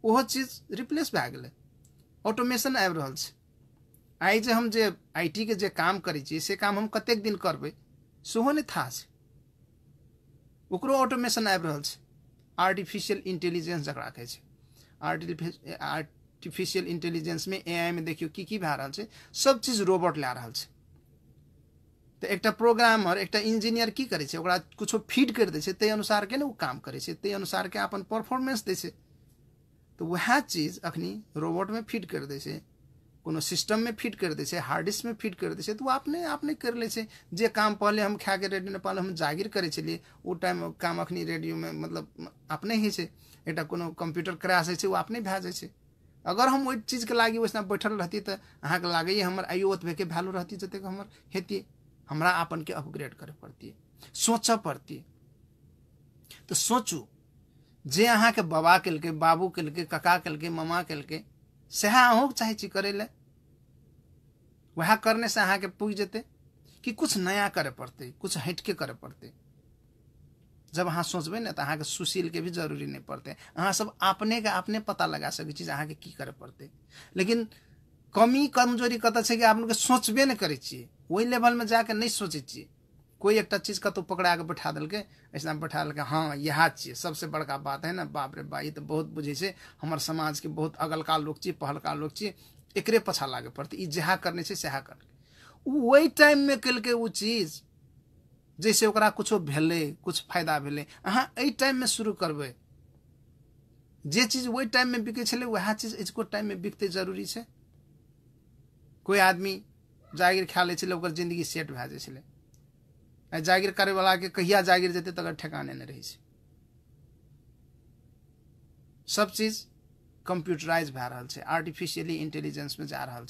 वह चीज रिप्लेस भै गेलै ऑटोमेशन आबि रहा है आइ जे हम जे आई टी के जे काम करे से काम हम कतेक दिन करबे सेहो नहीं था ओकरो ऑटोमेशन आबि रहा है आर्टिफिशियल इंटेलिजेंस રાખે रखे आर्टिफिशियल इंटेलिजेंस में एआई में देखियो की की भए रहा है सब चीज रोबोट लै रहा है तो एक प्रोग्रामर एक इंजीनियर की करे कुछ फीड कर दें ते अनुसार के ना काम करे ते अनुसार के अपन परफॉर्मेंस दै तो वह चीज अखनी में फीड कर दें कोनो सिस्टम में फिट कर दे हार्ड डिस्क में फिट कर दे तो अपने आपने कर ले जे काम पहले हम खा के रेडियो नेपाल हम जागीर करे चलिए वो टाइम काम अखनी रेडियो में मतलब अपने ही से एटा कोनो कंप्यूटर क्रैश है वो अपने भै जाए अगर हम वही चीज के लागे वैसा बैठल रहती तो अहाँ के लगे हमारे आयु ओतबे के वैल्यू रहती जत हमारे हमरा अपन के अपग्रेड करे पड़ती सोच पड़ती तो सोचू जे अहाँ के बाबा कल के बाबू कल के कका कल के मामा कल के सहा होक चाहे करे ले वह करने से अहाँ के पूछ कि कुछ नया करे पड़ते कुछ हटके करे पड़ते जब अहाँ सोचब ना तो अहाँ सुशील के भी जरूरी नहीं पड़ते अहाँ सब अपने के अपने पता लगा सक चीज की करे पड़ते लेकिन कमी कमजोरी कत है कि आप सोचबे नहीं करे वही लेवल में जाके नहीं सोचे कोई एक चीज का तो पकड़ा के बैठा दल के ऐसा बैठा दल के हाँ यह चीज सबसे बड़का बात है ना बाप रे बा तो बहुत बुझे से हमारे समाज के बहुत अगलका लोग छी पहलका लोग छी एक पछा लागे पड़ते जहा करने से सहा कर वही टाइम में कल के वो चीज जैसे ओकरा कुछ भले कुछ फायदा भले अहाँ एहि टाइम में शुरू करबे जे चीज वही टाइम में बिके छे वह चीज इसको टाइम में बिकते जरूरी है कोई आदमी जागिर खा ले जिंदगी सेट भै जाए आ जागिर के कहिया जागीर जेतै तकर ठेकाने नहीं रही सब चीज कम्प्यूटराइज भै रहा है आर्टिफिशियली में जा रहा है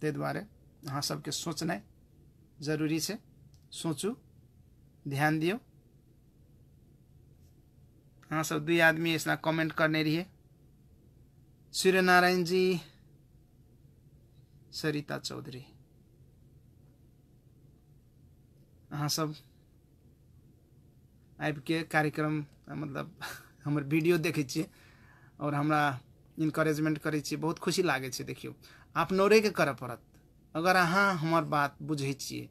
ते दुरे अहाँ सबके सोचना जरूरी है सोचू ध्यान दियो अहाँ सब दुई आदमी इसमें कमेंट करने रही सूर्यनारायण जी सरिता चौधरी अहाँ सब आबिके कार्यक्रम मतलब हमर वीडियो देखे और आओर हमरा इनकरेजमेंट करे बहुत खुशी लागे छै देखियौ आप के करे पड़त अगर अहाँ हमर बात बुझे छियै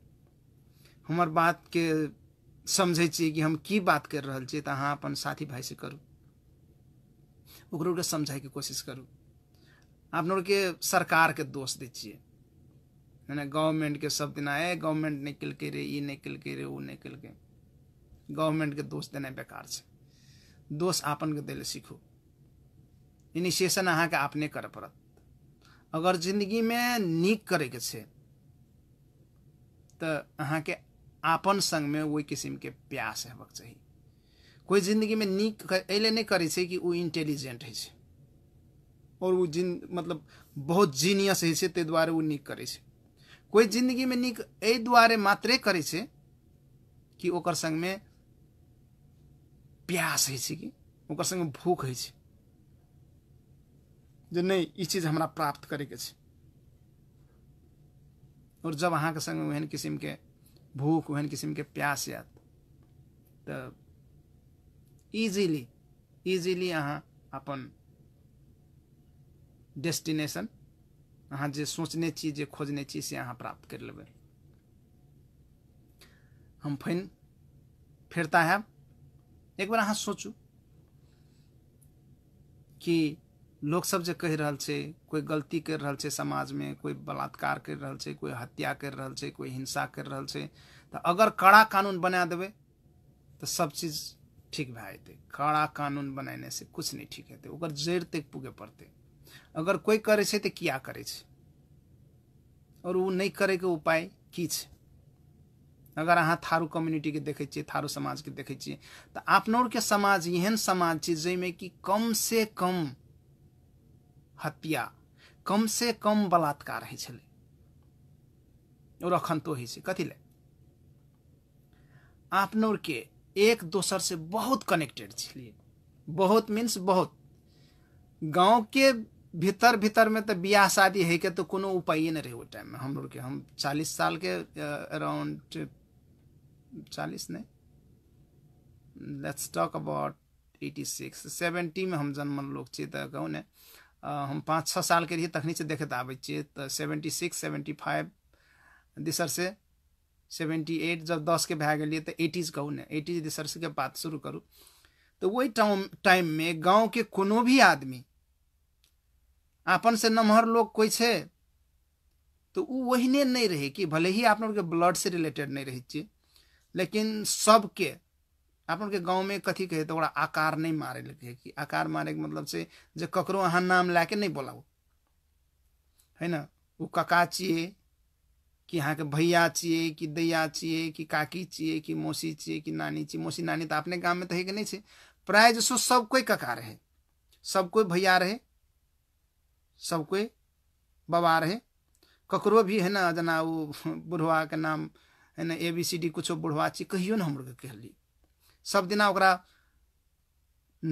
हमर के समझे छे कि हम की बात कर रहल छे तो अहाँ अपन साथी से करू ओकरोके के कोशिश करू आप सरकार के दोष दे छे मैंने गवर्नमेंट के शब्द ना आए गवर्नमेंट निकल के रे ये निकल के रे वो निकल के गवर्नमेंट के दोष देना बेकार से दोष आपन के दिल सीखो इनिशिएशन अहाँ के आपने कर पड़त अगर जिंदगी में नीक करे के छे तो अहाँ के आपन संग में वही किस्म के प्यास हेबक चाहिए कोई जिंदगी में नीक ऐले नहीं करे छे कि वो इंटेलिजेंट है और वो जिन मतलब बहुत जीनियस है ते द्वारे वो नीक करे छे कोई जिंदगी में निक एहि दुआरे मात्रे करे छै कि ओकर में प्यास है छै कि ओकर में भूख है छै जे नहीं ई चीज हमरा प्राप्त के छै और जब अहाँके संग ओहन के भूख ओहन के प्यास आयत तो इजीली इजीली अहाँ अपन डेस्टिनेशन अहाँ जो सोचने छी खोजने छी से अहाँ प्राप्त कर लेब हम फिर फेरता हैब एक बार अहाँ सोचू कि सब जो कह रहा छै कोई गलती रहा रहल समाज में कोई बलात्कार कर रहा छै कोई हत्या कर रहा छै कोई हिंसा कर रहा है तो अगर कड़ा कानून बना देवे तो सब चीज ठीक भाई कड़ा कानून बनाने से कुछ नहीं ठीक है ओकर जड़ तक पुगे हैं अगर कोई करे છે તે ક્યાં और वो नहीं करे के उपाय की छे अगर अहाँ थारू कम्युनिटी के देखे छे थारू समाज के देखे छे तो अपनोर के समाज एहन समाज छे जैमे कि कम से कम हत्या कम से कम बलात्कार है छले और अखन तो ही कथी ले अपनोर के एक दोसर से बहुत कनेक्टेड छे बहुत मीन्स बहुत गांव के भीतर भीतर में तो बियाह शादी है के तो कोनो उपाय नहीं रहे टाइम में हम लोग के हम चालीस साल के अराउंड चालीस नहीं let's talk about eighty six seventy में हम जन्मल लोग तो कहूँ ने हम पाँच छः साल के रहिए तखनी से देखे आबै सेवेंटी सिक्स सेवेंटी फाइव दिसर से सेवेंटी एट जब दस के भाग गए तो एटीज कहूँ ने एटीज दिसर से के बात शुरू करूँ तो वही टाइम टाइम में गाँव के कोनो भी आदमी आपन से नमहर लोग कोई छे तो वहीने नहीं रहे कि भले ही आप के ब्लड से रिलेटेड नहीं रही लेकिन सबके आप के गाँव में कथी कहे तो आकार नहीं मारे है कि आकार मारे के मतलब से जो ककरो अहन नाम लाके नहीं बोलाओ है ना वो कका चाहिए कि अहाँ के भैया चाहिए कि दैया चाहिए कि काकी चाहिए कि मौसी चाहिए कि नानी चाहिए मौसी नानी तो अपने गाँव में तो है कि नहीं है प्राय जो सब कोई कका रहे सब कोई भैया रहे सबके बवार है ककरो भी है ना जना वो बुढ़वा के नाम है ना ए बी सी डी कुछ बुढ़वा छी कहियो ना कह ली सब दिना ओकरा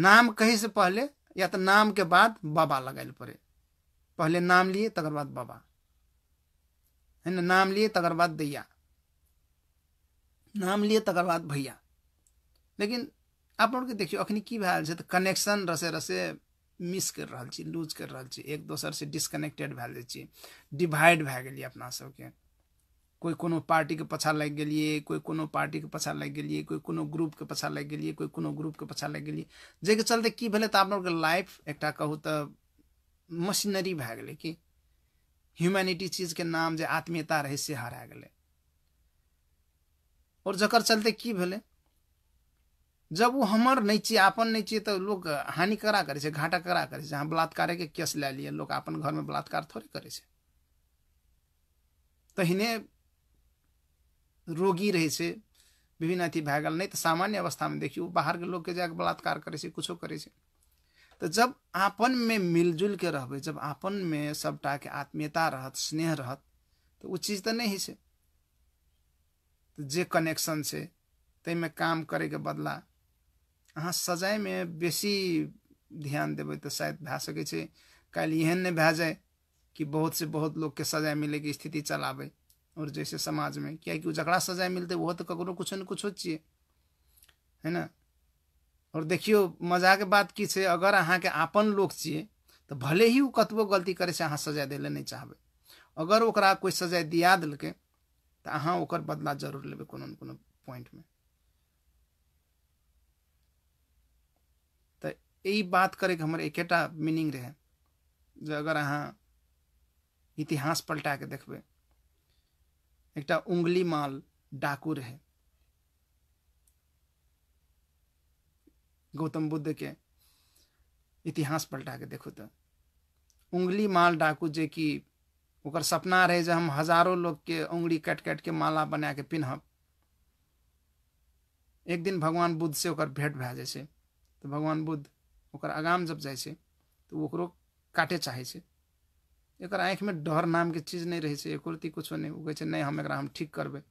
नाम कहे से पहले या तो नाम के बाद बाबा लगाए पड़े पहले नाम लिए तकर बाद बाबा है ना नाम लिए तकर बाद दैया नाम लिए तकर बाद भैया लेकिन आप लोग देखियो अखनी की भैल तो कनेक्शन रसे रसे मिस कर रहा लूज कर रहा एक एक से डिस्कनेक्टेड भाई डिवाइड भए गेलियै अपना सबके कोई कोनो के पछा लग गए कोई कोनो के पछा लग गए कोई कोनो के पछा लग गए कोई कोनो के पछा लग गए जैसे चलते कि भेलै तऽ लाइफ एक कहूँ तो मशीनरी भैगे कि ह्यूमैनिटी चीज के नाम जो आत्मीयता रहे से हरा गए और जकर चलते कि जब वो हमार नहीं चाहिए अपन नहीं चाहिए तो लोग हानि करा करे से घाटा करा करे से हम बलात्कार के केस ले लिए लोग अपन घर में बलात्कार थोड़े करे से तो हिने रोगी रहे से विभिन्न अथी भाग नहीं तो सामान्य अवस्था में देखियो बाहर के लोग के जाकर बलात्कार करे से कुछ करे से तो जब आपन में मिलजुल के रहबे जब आपन में सबटा के आत्मीयता रहत स्नेह रहत तो वो चीज तो नहीं से तो जे कनेक्शन से में काम करे के बदला अहाँ में बेसी ध्यान देवे तो शायद भै सकै कल एहन नहीं भै जाए कि बहुत से बहुत लोग के सजा मिले की स्थिति और जैसे समाज में क्या कि जकरा सजाय मिलते वह तो ककरो कुछ न कुछ छियै है ने आओर देखियौ मजाके बात की अगर अगर के अपन लोग छियै तो भले ही वो कतबो गलती करे से अहाँ सजा दिले नहीं चाहबे अगर ओकरा कोई सजा दिया दिल्क अहाँ ओकर बदला जरूर लेबै को पॉइंट में यही बात करे हमारे एकेटा मीनिंग रहे जो अगर अहाँ इतिहास पलटा के देखबे एक उंगली माल डाकू रहे गौतम बुद्ध के इतिहास पलटा के देखो तो उंगली माल डाकू जे कि ओकर सपना रहे जे हम हजारों लोग के उंगली कट कट के माला बना के पिन्हब एक दिन भगवान बुद्ध से ओकर भेंट भै जाइ तो भगवान बुद्ध ओकर आगाम जब जाइ छै तऽ ओकरो काटे से एक आँख में डर नाम के चीज नहीं रहे एक एको रत्ती किछो नहि ओ हम एक हम ठीक करबे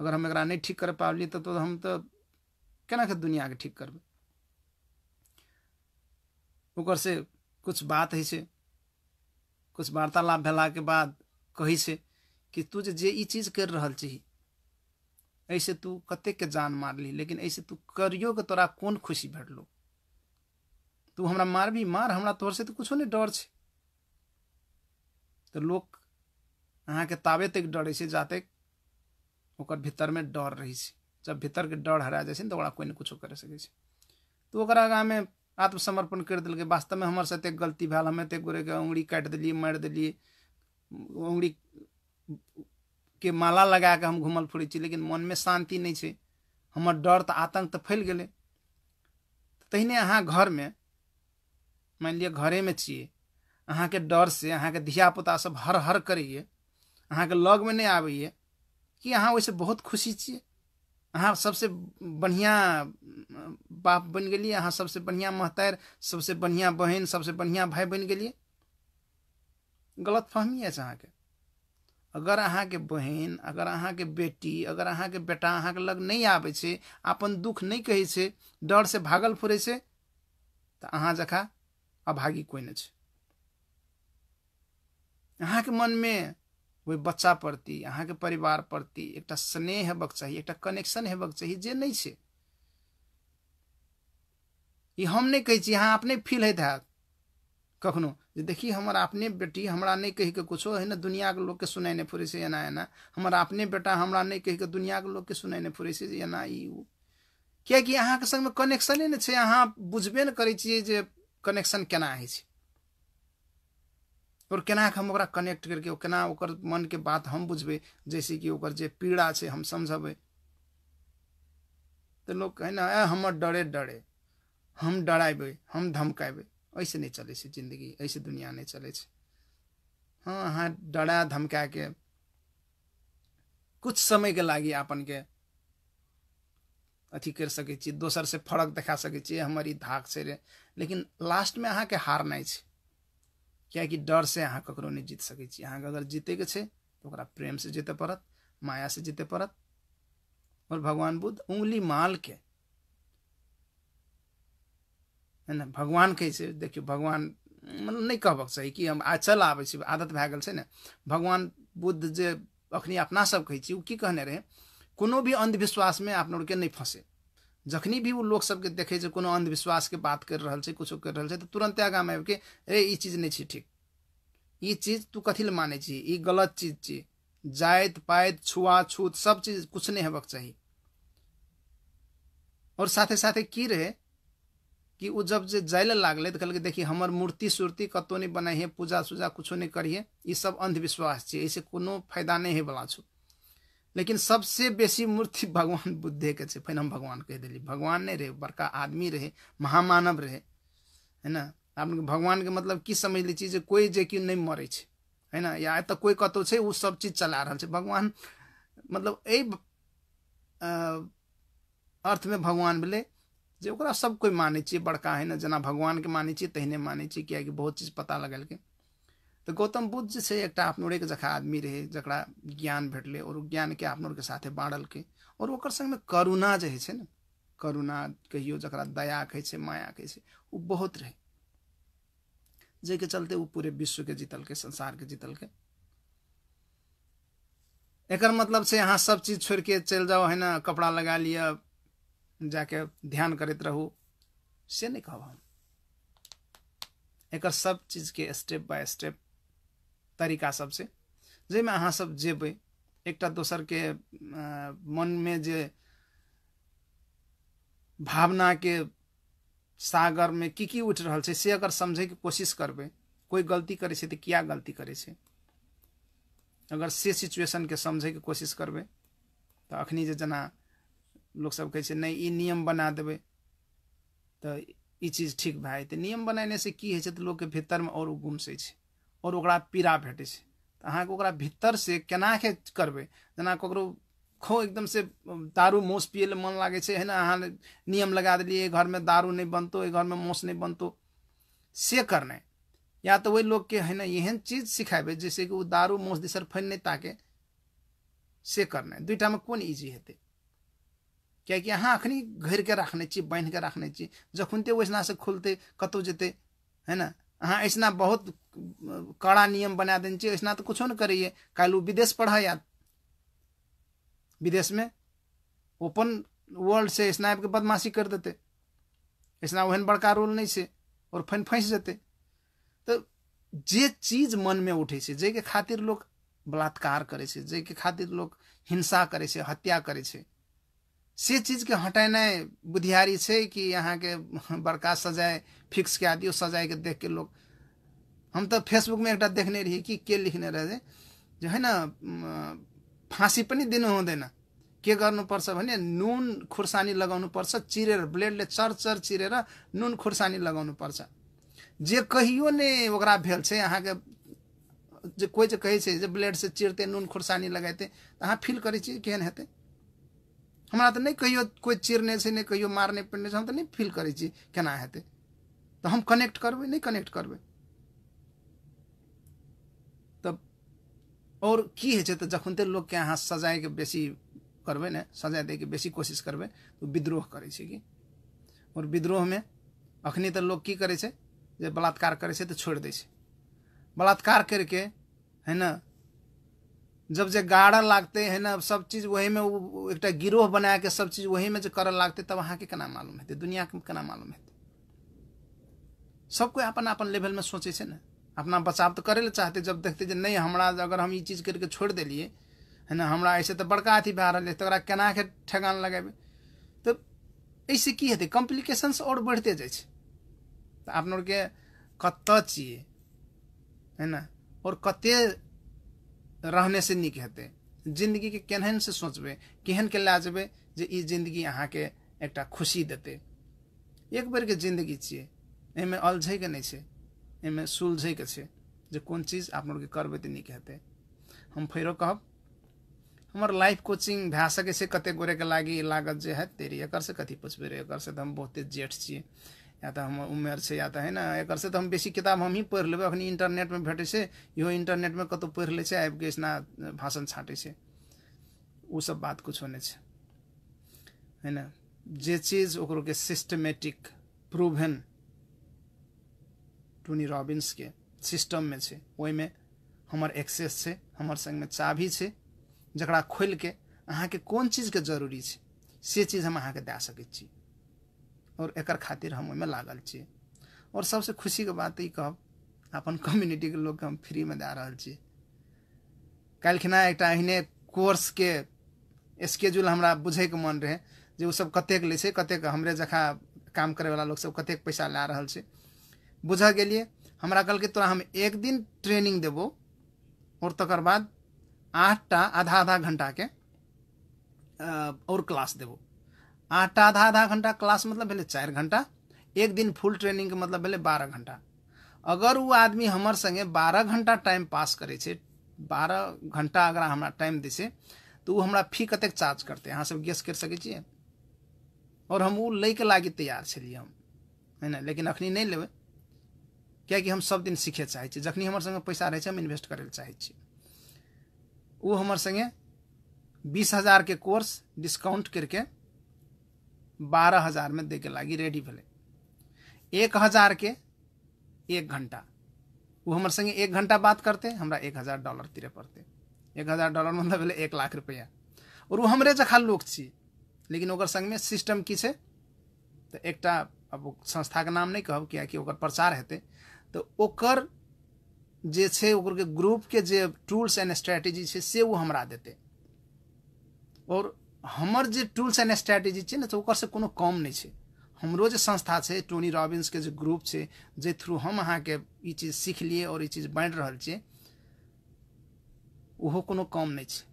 अगर हम एक नहीं ठीक कर पाबली हम तो हम के दुनिया के ठीक करबे ओकर से कुछ बात है से कुछ वार्तालाप के बाद कहै से कि तू जे ई चीज कर रहा छी ऐसे तू के जान ली लेकिन ऐसे तू के तोरा कौन खुशी भेटलो તું હમણાં મારવી માર હમણાં તોરશે તો કુછો નહીં ડર तो लोग अहाँ के ताबे तक डर से जाते ओकर में डर रही छै जब के डर हरा जाइ छै ने तऽ तो ओकरा कोइ नहि किछो करि सकै छै तऽ तो ओकरा आगाँमे आत्मसमर्पण करि देलकै वास्तवमे हमर एक गलती भेल हमे एतेक के उंगड़ी काट देलियै मारि देलियै उंगड़ी के माला के हम घूमल फिर लेकिन लेकिन में शांति नहीं है हमारे डर तो आतंक तो फैल तहने अहा अहाँ में मान लिअ घरेमे डर से डरसँ अहाँके धियापुता सब हर हर के लग में नहीं आबे कि अहाँ वैसे बहुत खुशी छे अहाँ सबसे बढ़िया बाप बन गेलियै अहाँ सबसे बढ़िया महतार सबसे बढ़िया बहन सबसे बढ़िया भाई बन गेलियै गलत फहमी अछि के अगर के बहन अगर के बेटी अगर के बेटा के लग नहीं आबे छे अपन नहीं कहे छे डर से भागल फुरे छै तो अहाँ जखा अभागी कोई न के मन में वो बच्चा प्रति के परिवार प्रति एक स्नेह हेबक चाहिए एक कनेक्शन हेबक चाहिए जे नहीं छै ये हम नहीं कहै अहाँ अपने फील होइत हैत कखनो देखी हमारे अपने बेटी हमरा कह के कुछ है लोग के सुनाए नहीं फुरे से एना एना हमारा अपने बेटा हमरा के लोग के सुनाए नहीं फुरे से एना अहाँ के संग में कनेक्शन कनेक्शने नहीं है अहाँ बुझबे न करे कनेक्शन केना है छै और केना हम ओकरा कनेक्ट करके केना ओकर के बात हम बुझबे जैसे कि ओकर जे पीड़ा छै हम समझबे तो लोग कहे ना ए हमर डरे डरे हम डराबे हम धमकाबे ऐसे नहीं चले से जिंदगी ऐसे दुनिया नहीं चले छै हँ अहाँ डरा धमका के कुछ समय के समयके अपन के अथी कर सके छी से फरक देखा सके छियै हमर धाक से रे लेकिन अहाँ के हार क्या कि डर से अहाँ ककरो नहीं जीत सकते अहाँ अगर जीतैके के तो प्रेम से जीते पड़त से जीते पड़त और भगवान बुद्ध उंगली माल के है ना भगवान कैसे देखियो भगवान मतलब नहि कहबक चाहिए कि हम आज चल आब छी आदत भए गेल छै ने भगवान बुद्ध जे अखनी अपना सब कहै छी ओ की कहने रहे कोनो भी अंधविश्वास में अपना के नहीं फंसे जखनी भी वो लोग सबके देखे को अंधविश्वास के बात रहा है कुछ कर रहा है तो तुरंत आगा में आबिके रे ये चीज नहीं छी ठीक ये चीज तू कथी माने छी ये गलत चीज छी पात छुआ छुआछूत सब चीज कुछ नहीं हेबाक चाहिए और साथे साथे की रहे कि वो जब जे जाय लागले तो तऽ कहलकै देखी हमर मूर्ति सूर्ति कतो नहीं बनाइए पूजा सूजा कुछ नहीं करिए ये सब अंधविश्वास छे एहिसँ कोनो फायदा है होइवला छू लेकिन सबसे बेसी मूर्ति भगवान बुद्धे के छे फिर हम भगवान कह दिली भगवान नहीं रहे बड़का आदमी रहे महामानव रहे है ना आप भगवान के मतलब की समझ ली चीज कोई जे कि नहीं मरे है ना या तो कोई कतो है वो सब चीज चला रहा है भगवान मतलब ए अर्थ में भगवान बोले जे ओकरा सब कोई माने बड़का है ना जना भगवान के माने तहने माने कि बहुत चीज पता लगल के तो गौतम बुद्ध से एक अपनोरे के जखा आदमी रहे जरा ज्ञान भेटले और ज्ञान के अपनोर के साथ बाँटल के और संग में करुणा जो है न करुणा कहियो जरा दया कैसे माया कैसे वो बहुत रहे जैके चलते वो पूरे संसार के जीतल के एक मतलब से अहाँ सब चीज छोड़ के चल जाओ है ना कपड़ा लगा लिया जाके ध्यान करैत रहो से नहीं कह हम सब सब के स्टेप बाय स्टेप तरीका हाँ सब जेब एक दोसर तो के मन में जे सागर में की की उठ रहा है से अगर समझैके कोशिश करबे कोई गलती करे छै तऽ गलती करे से अगर से सिचुएशन के समझे के कोशिश करबे तो अखनी जना लोग सब कहे नहीं नियम बना देवे तो चीज ठीक भाई तो नियम से की है तो लोग के भीतर में और गुमसै और ओकरा पीड़ा भेटे अहाँ तऽ भीतर से केना के करबे जना ककरो खो से दारू मौस पिए मन लागे है ना अहाँ नियम लगा घर में दारू नहीं बनतो ये घर में मौस नहीं बनतो से करना या तऽ लोग के है ना एहन चीज सिखाबे जैसे कि दारू मौस दिसर फैन नहीं ताके से करनाइ में कौन इजी क्या कि अहाँ अखनी घर के रखने छी बान्हि के रखने छी जखन ते ओहिनासँ खुलतै कतहु है ना हाँ ऐसा बहुत कड़ा नियम बना दें ऐसा तो कुछ नहीं करिए कल वो विदेश पढ़ा याद विदेश में ओपन वर्ल्ड से ऐसा आपके बदमाशी कर देते ऐसा वहन बड़का रोल नहीं से और फैन फंस जते तो जे चीज मन में उठे से जे के खातिर लोग बलात्कार करे से जे के खातिर लोग हिंसा करे से हत्या करे से से चीज़ के हटेनाय बुधियारी छै कि अहाँके बड़का सजाय फिक्स कए दियौ सजायके देख के लोक हम फेसबुक फेसबुकमे एकटा देखने रही कि के लिखने रहे जे होइन फाँसी पनि दिनु हुँदैन के गर्नुपर्छ भने नुन खुर्सानी लगाउनु पर्छ चिरेर ब्लेडले चर चर चिरेर नुन खुर्सानी लगाउनु पर्छ जे कहियो नै ओकरा भेल छै अहाँके जे कोइ जे कहै छै जे ब्लेडसँ चिरते नुन खुर्सानी लगाइते अहाँ फिल करै छियै केहन हेतै हमारा तो नहीं कहियो कोई चिरने से नहीं कहियो मारने पीड़ने से हम तो नहीं फील करे केना हेतु तो हम कनेक्ट करब नहीं कनेक्ट करब तब और की होइ तो जखनते लोग के अहाँ सजायके बेसी ना सजा दे के बेसी कोशिश करब तो विद्रोह करे कि और विद्रोह में अखनी तो लोग की करे छै बलात्कार करे तो छोड़ दे बलात्कार करके है ना जब जे गाड़े लागते है ना सब चीज वही में एक गिरोह बना के सब चीज वही में जो करे लागते तब अहाँ के केना मालूम हेतु दुनिया के केना मालूम हेतु सबको कोई अपन अपन लेवल में सोचे न ना अपना बचाव तो करे चाहते जब देखते जे नहीं हमारा अगर हम ये चीज करके छोड़ दिलिए है ना हमारा ऐसे तो बड़का अथी भए है तो केना के ठेगान लगेबे तो ऐसे की हेतु कॉम्प्लिकेशंस और बढ़ते जाए तो अपनोर के कत है ना और कते रहने से निक हेत जिंदगी के केहन से सोचबे केहन के ला जेबे जे जिंदगी अहाँ के एक खुशी देते एक बेर के जिंदगी अलझे के नहीं नहि छै सुलझे के छे जे कौन चीज आप लोग करबे तऽ नीक हेतै हम फिर कहब हमार लाइफ कोचिंग भए सकै कते गोरे के लागे लागत जे है तेरी एकर से कथी पुछबै रे एकर से तो हम बहुते जेठ छे या तो हम उमेर से या तो है ना एक से तो हम बेसी किताब हमहीँ पढ़ि लेबै अखन इन्टरनेटमे भेटै छै इहो इन्टरनेटमे कतौ पढ़ि लै छै आबि के एहिना भाषण छाँटै से ओ सब बात होने से है ना जे चीज के सिस्टमेटिक प्रूवन टोनी में से वही में हमार एक्सेस चाबी से सङ्गमे खोल के अहाँ के कौन चीज के जरूरी है से चीज हम अहाँ के दे सकती और एक खातिर हम ओहिमे लागल छी और खुशी के बात ही कह अपन कम्युनिटीके के हम फ्रीमे दए रहल छी एक अहने कोर्स के स्केड्यूल हमरा के मन रहे जो सब कतेक ले से कतेक हमरे जखा काम लोग सब कतेक पैसा ला रहल बुझ बुझऽ गेलियै हमरा के तोरा हम एक दिन ट्रेनिंग देबो और तकर बाद आठटा आधा आधा घंटा के और क्लास देबो आठ आधा आधा घंटा क्लास मतलब भले चार घंटा एक दिन फुल ट्रेनिंग के मतलब भले बारह घंटा अगर वो आदमी हमार संगे बारह घंटा टाइम पास करे बारह घंटा अगर हमारा टाइम दे से तो वो हमारा फी कतेक चार्ज करते अहाँ सब गेस कर सके छे और हम वो लैके लागे तैयार छलिए हम है ना लेकिन अखनी नहीं लेवे कि हम सब दिन सीखे चाहे जखनी हमारे संगे पैसा रहे हम इन्वेस्ट करे चाहे वो हमार संगे बीस हजार के कोर्स डिस्काउंट करके बारह हजार हजारमा देखे लगी रेडी भले एक हज़ार के एक घंटा वो हमारे संगे एक घंटा बात करते हमरा एक हजार डॉलर तिर पड़ते एक हजार डॉलर मतलब एक लाख रुपया और वो हमरे जखा लोग लेकिन संग में सिस्टम की छै तऽ तो संस्था अब नाम नहीं कहब क्या कि प्रचार हेतु तो ओकर जे छे ओकर के जे टूल्स एंड स्ट्रेटजी छै से वो हमरा देते और हमर जे टूल्स एंड स्ट्रैटेजी छै ने ओकर से कोनो कम नहि छे हमरो जे संस्था छे टोनी रॉबिन्स के जे ग्रुप छे जे थ्रू हम के ई चीज सीख लिए और ई चीज बाँटि रहल छे ओहो कोनो कम नहि छे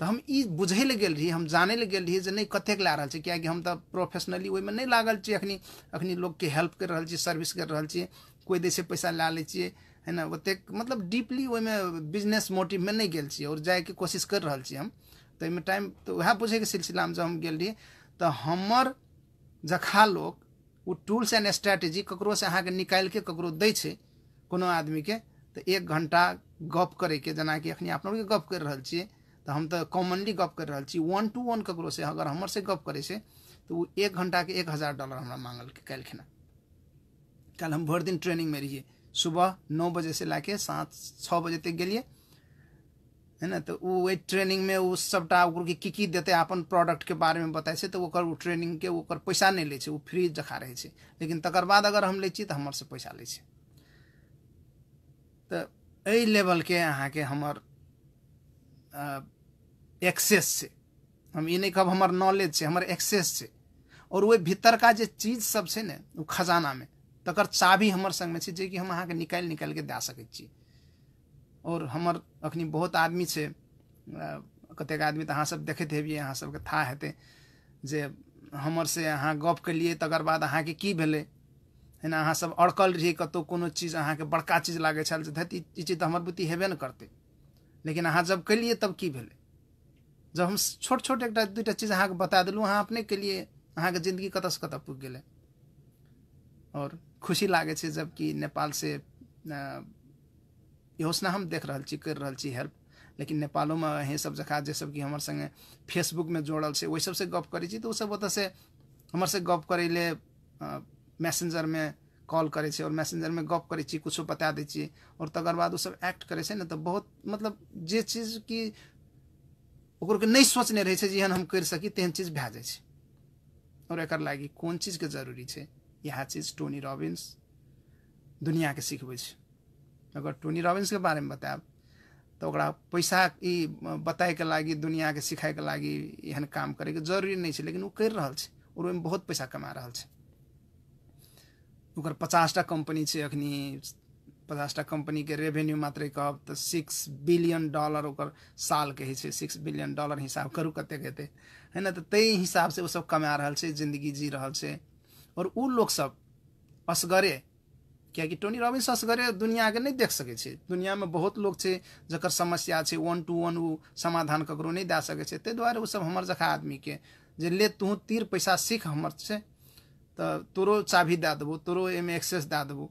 तो हम ई बुझै ले गेल रही हम जाने ले गेल रही जे नहि कतेक ला रहल छै कि हम तऽ प्रोफेशनली ओहिमे नहि लागल अखनी अखनी लोग के हेल्प कर रहल छियै सर्विस कर रहल छियै कोई देसे पैसा ला ले छियै है ने ओतेक मतलब डीपली ओहिमे बिजनेस मोटिव में नहीं गेल और आओर के कोशिश कर रहल छियै हम तऽ ओहिमे टाइम बुझे के सिलसिला में जब हम रही तो हमर जखा लोग वो टूल्स एंड स्ट्रैटेजी ककरोसँ निकाल के ककरो दै छै कोनो के तो एक घंटा गप जना कि अखनी अपना आरके गप कर रहल छियै तो हम तो कॉमनली गप कर रहल छी वन टू वन से अगर से गप करे से तो वो एक के एक हजार डॉलर हमरा कल काल्हिखिना कल हम भर दिन में रहिए सुबह नौ बजे से लाके सात छः बजे तक गलिए है ना तो वो ट्रेनिंग में वो सबटा की की देते अपन प्रोडक्ट के बारे में बताए तो वो ट्रेनिंग के ओकर पैसा नहीं ले वो फ्री जखा रहे छे लेकिन तकर बाद अगर हम ले तो हमारे पैसा ले छे तो अ लेवल के अहाँ के हमार एक्सेस से हम ये नहीं कब हमार नॉलेज से हमार एक्सेस से और वो भीतर का जो चीज सब से ना वो खजाना में तकर चाबी हमार संग में छे जे कि हम अहाँ के निकाल निकाल के दे सके और हमर अखनी बहुत आदमी से कतेक आदमी तो तऽ अहाँसभ हेबी अहाँ सबके था हेतै जे हमर से अहाँ गप के लिए तकर बाद अहाँ के की भेलै है ना अहाँ सब अड़कल रही कतहु कोनो चीज अहाँ के बड़का चीज लागै छल जे धति ई चीज तो हमर बुद्धि हेबे न करते लेकिन अहाँ जब कलिए तब की भेलै जब हम छोट छोट एक दुटा चीज अहाँके बता दिलूँ अहाँ अपने के लिए केलियै अहाँके जिन्दगी कतऽसँ कत पुग गेलै और खुशी लागै छै जबकि नेपालसँ योजना हम देख रहा कर रहा हेल्प लेकिन नेपालों में यही सब जगह जे सब कि हमारे संगे फेसबुक में जोड़ल से वही सबसे गप करे तो सब ओतऽ से हमारे गप करे ले मैसेंजर में कॉल करे और मैसेंजर में गप करे कुछ बता दें और तकर बाद सब एक्ट करे छै तो बहुत मतलब जे चीज कि के नहीं सोचने रहे जेहन हम कर सकी तेहन चीज भै जाए और एक लगी कौन चीज के जरूरी है यह चीज टोनी रॉबिन्स दुनिया के सिखबै अगर टोनी रबिन्सको बारेमा बताए त ओकरा पैसा ई बताएके लागि दुनिआके सिखाइके लागि एहन काम करैके जरुरी नै छ लेकिन ओ करि रहल छ आओर बहुत पैसा कमा रहल छै ओकर पचासटा कम्पनी छ अखनि पचासटा कम्पनीको रेवेन्यू मात्रै कहब त सिक्स बिलियन डॉलर ओकर साल होइ छ सिक्स बिलियन डॉलर हिसाब करू कतेक हेतै है ने तऽ ताहि हिसाबसँ कमा रहल छ जिन्दगी जी रहल छै आओर ओ लोकसभ असगरे कि टोनी रॉबिन्स असगरे के नहीं देख सकै दुनिया में बहुत लोग छै जकर समस्या छै वन टू वन वो समाधान ककरो दे सके सकै ते ताहि वो सब हमर जकाँ आदमीके जे ले तू तीर पैसा सीख हमर से तो तोरो चाभी दे देबो तोरो एम एक्सेस दे देबो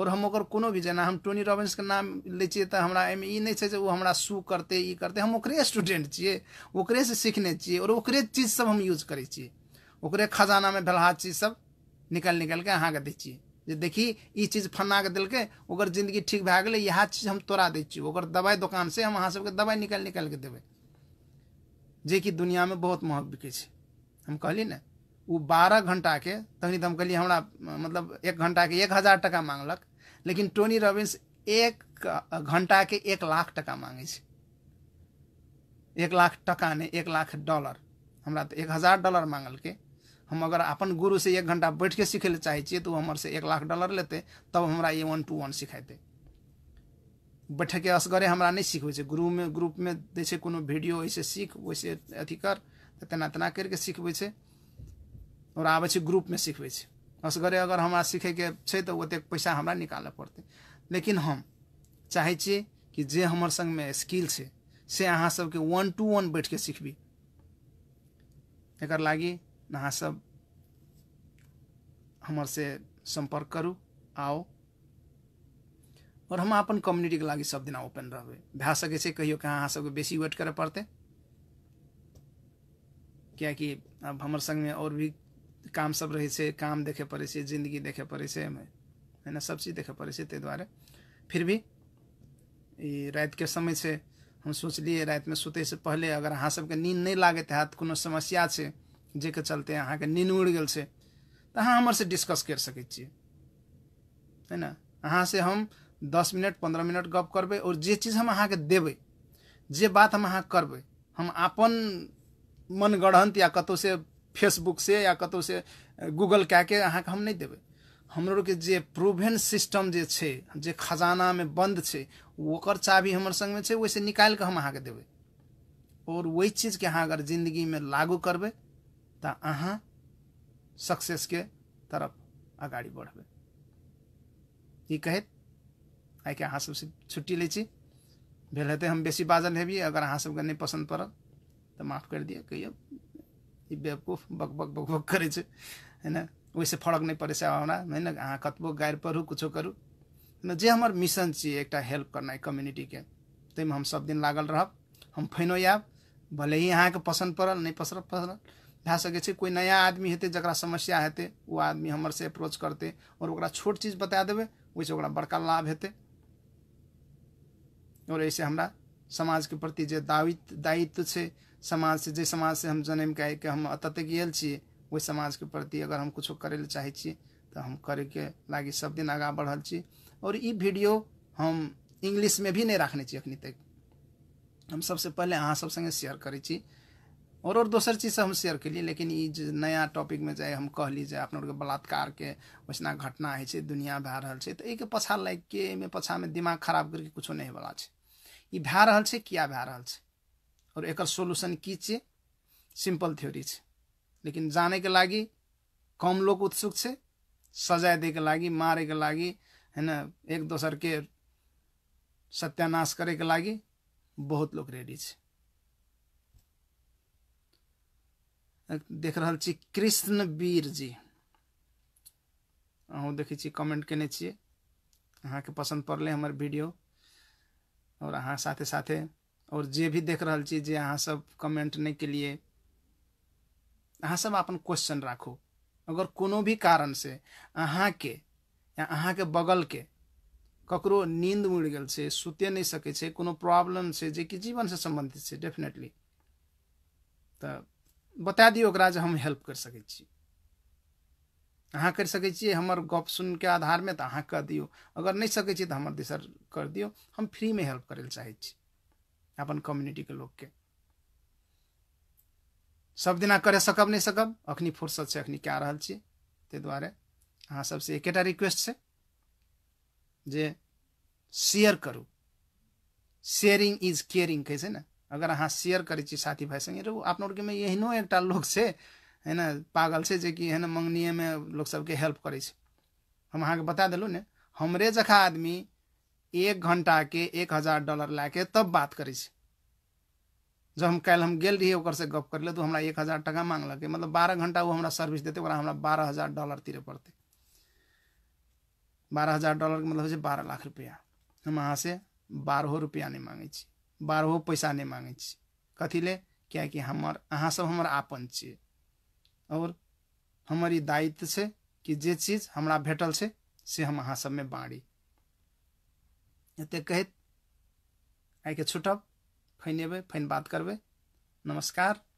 और हम ओकर कोनो भी जना हम टोनी रॉबिन्स के नाम ले छियै तऽ हमरा एहिमे ई नहि छै जे हमरा शू करते ई करते हम ओकरे स्टूडेंट छियै ओकरेसँ सिखने छियै और ओकरे सब हम यूज करे छियै ओकरे खजानामे भेलहा चीजसभ निकल के कऽ अहाँकेँ दै छियै जे देखी ई चीज फन्ना के दिल्के ओकर जिंदगी ठीक भए गेलै इएह चीज हम तोरा दे छियौ ओकर दुकान से हम अहाँ सबके निकाल के निकालि जे देबै दुनिया में बहुत महग बिके छै हम कहली ना उ बारह घण्टाके तखनी तऽ हम कहली हमरा मतलब एक के एक हजार टका मांगलक लेकिन टोनी रॉबिन्स एक के एक लाख टका मांगे एक लाख टका नहीं एक लाख डॉलर हमरा तो एक हजार डॉलर के हम अगर अपन गुरु से एक घंटा बैठ के सीखे चाहे चाहै तो हमारे से एक लाख डॉलर लेते तब हमरा ये वन टू वन बैठे के असगरे हमरा नहि सिखबै ग्रुप में ग्रुप में छै को वीडियो वैसे सीख वैसे अथी कर तेना तेना करके सिखबै और आओर ग्रुप में ग्रुपमे असगरे अगर हमरा के छे तो ओतेक पैसा हमरा निकालऽ पड़ते लेकिन हम चाहे छे कि जे हमर में स्किल से अहाँ सबके वन टू वन बैठके सीखी एकर लागि अहाँ सब हमारे से संपर्क करू आओ और हम अपन के लगे सब दिन ओपन रहें भै सक कहो कहियो कि अहाँ सबके बेसी वेट पड़ते क्या कि अब संग में और भी काम सब रहे से काम देखे पड़े से जिंदगी देखे पड़े से है ना सब चीज देखे पड़े से ते द्वारे फिर भी रात के समय से हम रात में सुते से पहले अगर अहाँ सबके नींद नहीं लागत हाथ को समस्या से जैके चलते अहाँके उड़ गेल छै तऽ अहाँ से डिस्कस कर सकै छियै है ने से हम दस मिनट पंद्रह मिनट गप करबे और जे चीज हम के देबै जे बात हम अहाँ करबे हम अपन मनगढ़ंत या से फेसबुक से या से गूगल कह के के हम नहीं देवे हमरो के जे प्रूवन सिस्टम जे छे जे में बंद छै ओकर चाभी हमर में छे वैसे निकाल के हम अहाँके और वही चीज के अहाँ अगर में लागू करबे तऽ सक्सेस के तरफ आगाड़ी ये कहे आई के अहाँ से छुट्टी ले छी भेल हेतै हम बेसी बाजल हेबी अगर अहाँ सबके पसंद पड़ पड़ल माफ कर दिए कहो बेवकूफ बक बक बक बक करे छै है ना वैसे फरक नहीं पड़े छै हमरा है ना अहाँ कतबो गारि पढ़ू कुछ करू ना जे हमार मिशन छे एक हेल्प कम्युनिटी के ताहिमे हम सब दिन लागल रह हम फैनो आब भले ही के पसंद पड़ल नहीं पसंद पड़ल भै सकै कोई नया आदमी हेतु जरा समस्या हेतु वो आदमी हमारे अप्रोच करते और छोट चीज बता देवे ओहिसँ से बड़का लाभ हेतु और ऐसे हमरा समाज के प्रति दावित दायित्व दायित्व है समाज से जे समाज से हम जन्म के के हम अत तक गेल वही समाज के प्रति अगर हम कुछ करे चाहे छे तो हम हम के लगे सब दिन आगा बढ़ल छे और ये वीडियो हम इंग्लिश में भी नहीं रखने अखनी तक हम सबसे पहले अहाँ सब संगे शेयर करे छी और और दोसर से हम शेयर कलिए लेकिन ई नया नया में जाए हम कहली के बलात्कार के वैसा घटना दुनिया भै रहा है तो एक पछा लाग के लागिके पछा में दिमाग खराब करके कुछ नहीं होइवला है ई भै रहा है क्या भै रहा है और एक सोल्यूशन की चे? सिंपल थ्योरी है लेकिन जाने के लागी कम लोग उत्सुक छै सजाय दैके लागि के लागि है ना एक दोसर के सत्यानाश करे के लागि बहुत लोग रेडी है देख रहा कृष्ण वीर जी अहू देखे कमेंट केने अहाँ के पसंद पड़ल हमारे वीडियो और अहाँ साथे साथे और जे भी देख रहा छी जे अहाँ सब कमेंट के लिए अहाँ सब अपन क्वेश्चन राखू अगर कोनो भी कारण से अहाँ के या अहाँ के बगल के ककरो नींद उड़ गल से सुते नहीं सके छै कोनो प्रॉब्लम कि जीवन से संबंधित से डेफिनेटली तऽ बता दियो ओकरा जे हम हेल्प कर सकै छी अहाँ करि सकै छियै हमर गप आधार आधारमे तऽ अहाँ कऽ दियौ अगर नहि सकै छियै तऽ हमर दिसर कर दियौ हम फ्रीमे हेल्प करै लए चाहै छी अपन कम्युनिटीके लोकके सब दिना करे सकब नहि सकब अखनी फुर्सत से अखनी कए रहल छियै ताहि दुआरे अहाँ सबसे एकेटा रिक्वेस्ट छै जे शेयर करू शेयरिंग इज केयरिंग कहै छै ने अगर अहाँ शेयर करे साथी साथी संगे रो तो रहू अपना में एहनो एक लोग से है ना पागल से कि है ना में लोग सबके हेल्प करे हम अहाँके बता देलहुँ ने हमरे जखा आदमी एक घंटा के एक हजार डॉलर ला के तब बात करे जब हम कल हम गेल रही से गप कर ले तो हमारा एक हजार मांगल के मतलब बारह घंटा वो हमारा सर्विस देते हमारा बारह हजार डॉलर तिर पड़ते बारह हजार डॉलर के मतलब बारह लाख रुपया हम हाँ से बारहो रुपया नहीं मांगे छी बारहो पैसा नहीं मांगे कथी ले क्या कि हमार अहाँ सब हमार आपन छी और हमारी दायित्व से कि जे चीज हमारा भेटल से से हम अहाँ सब में बाँड़ी कहते आई के छूटब फैन एब फैन बात करबे नमस्कार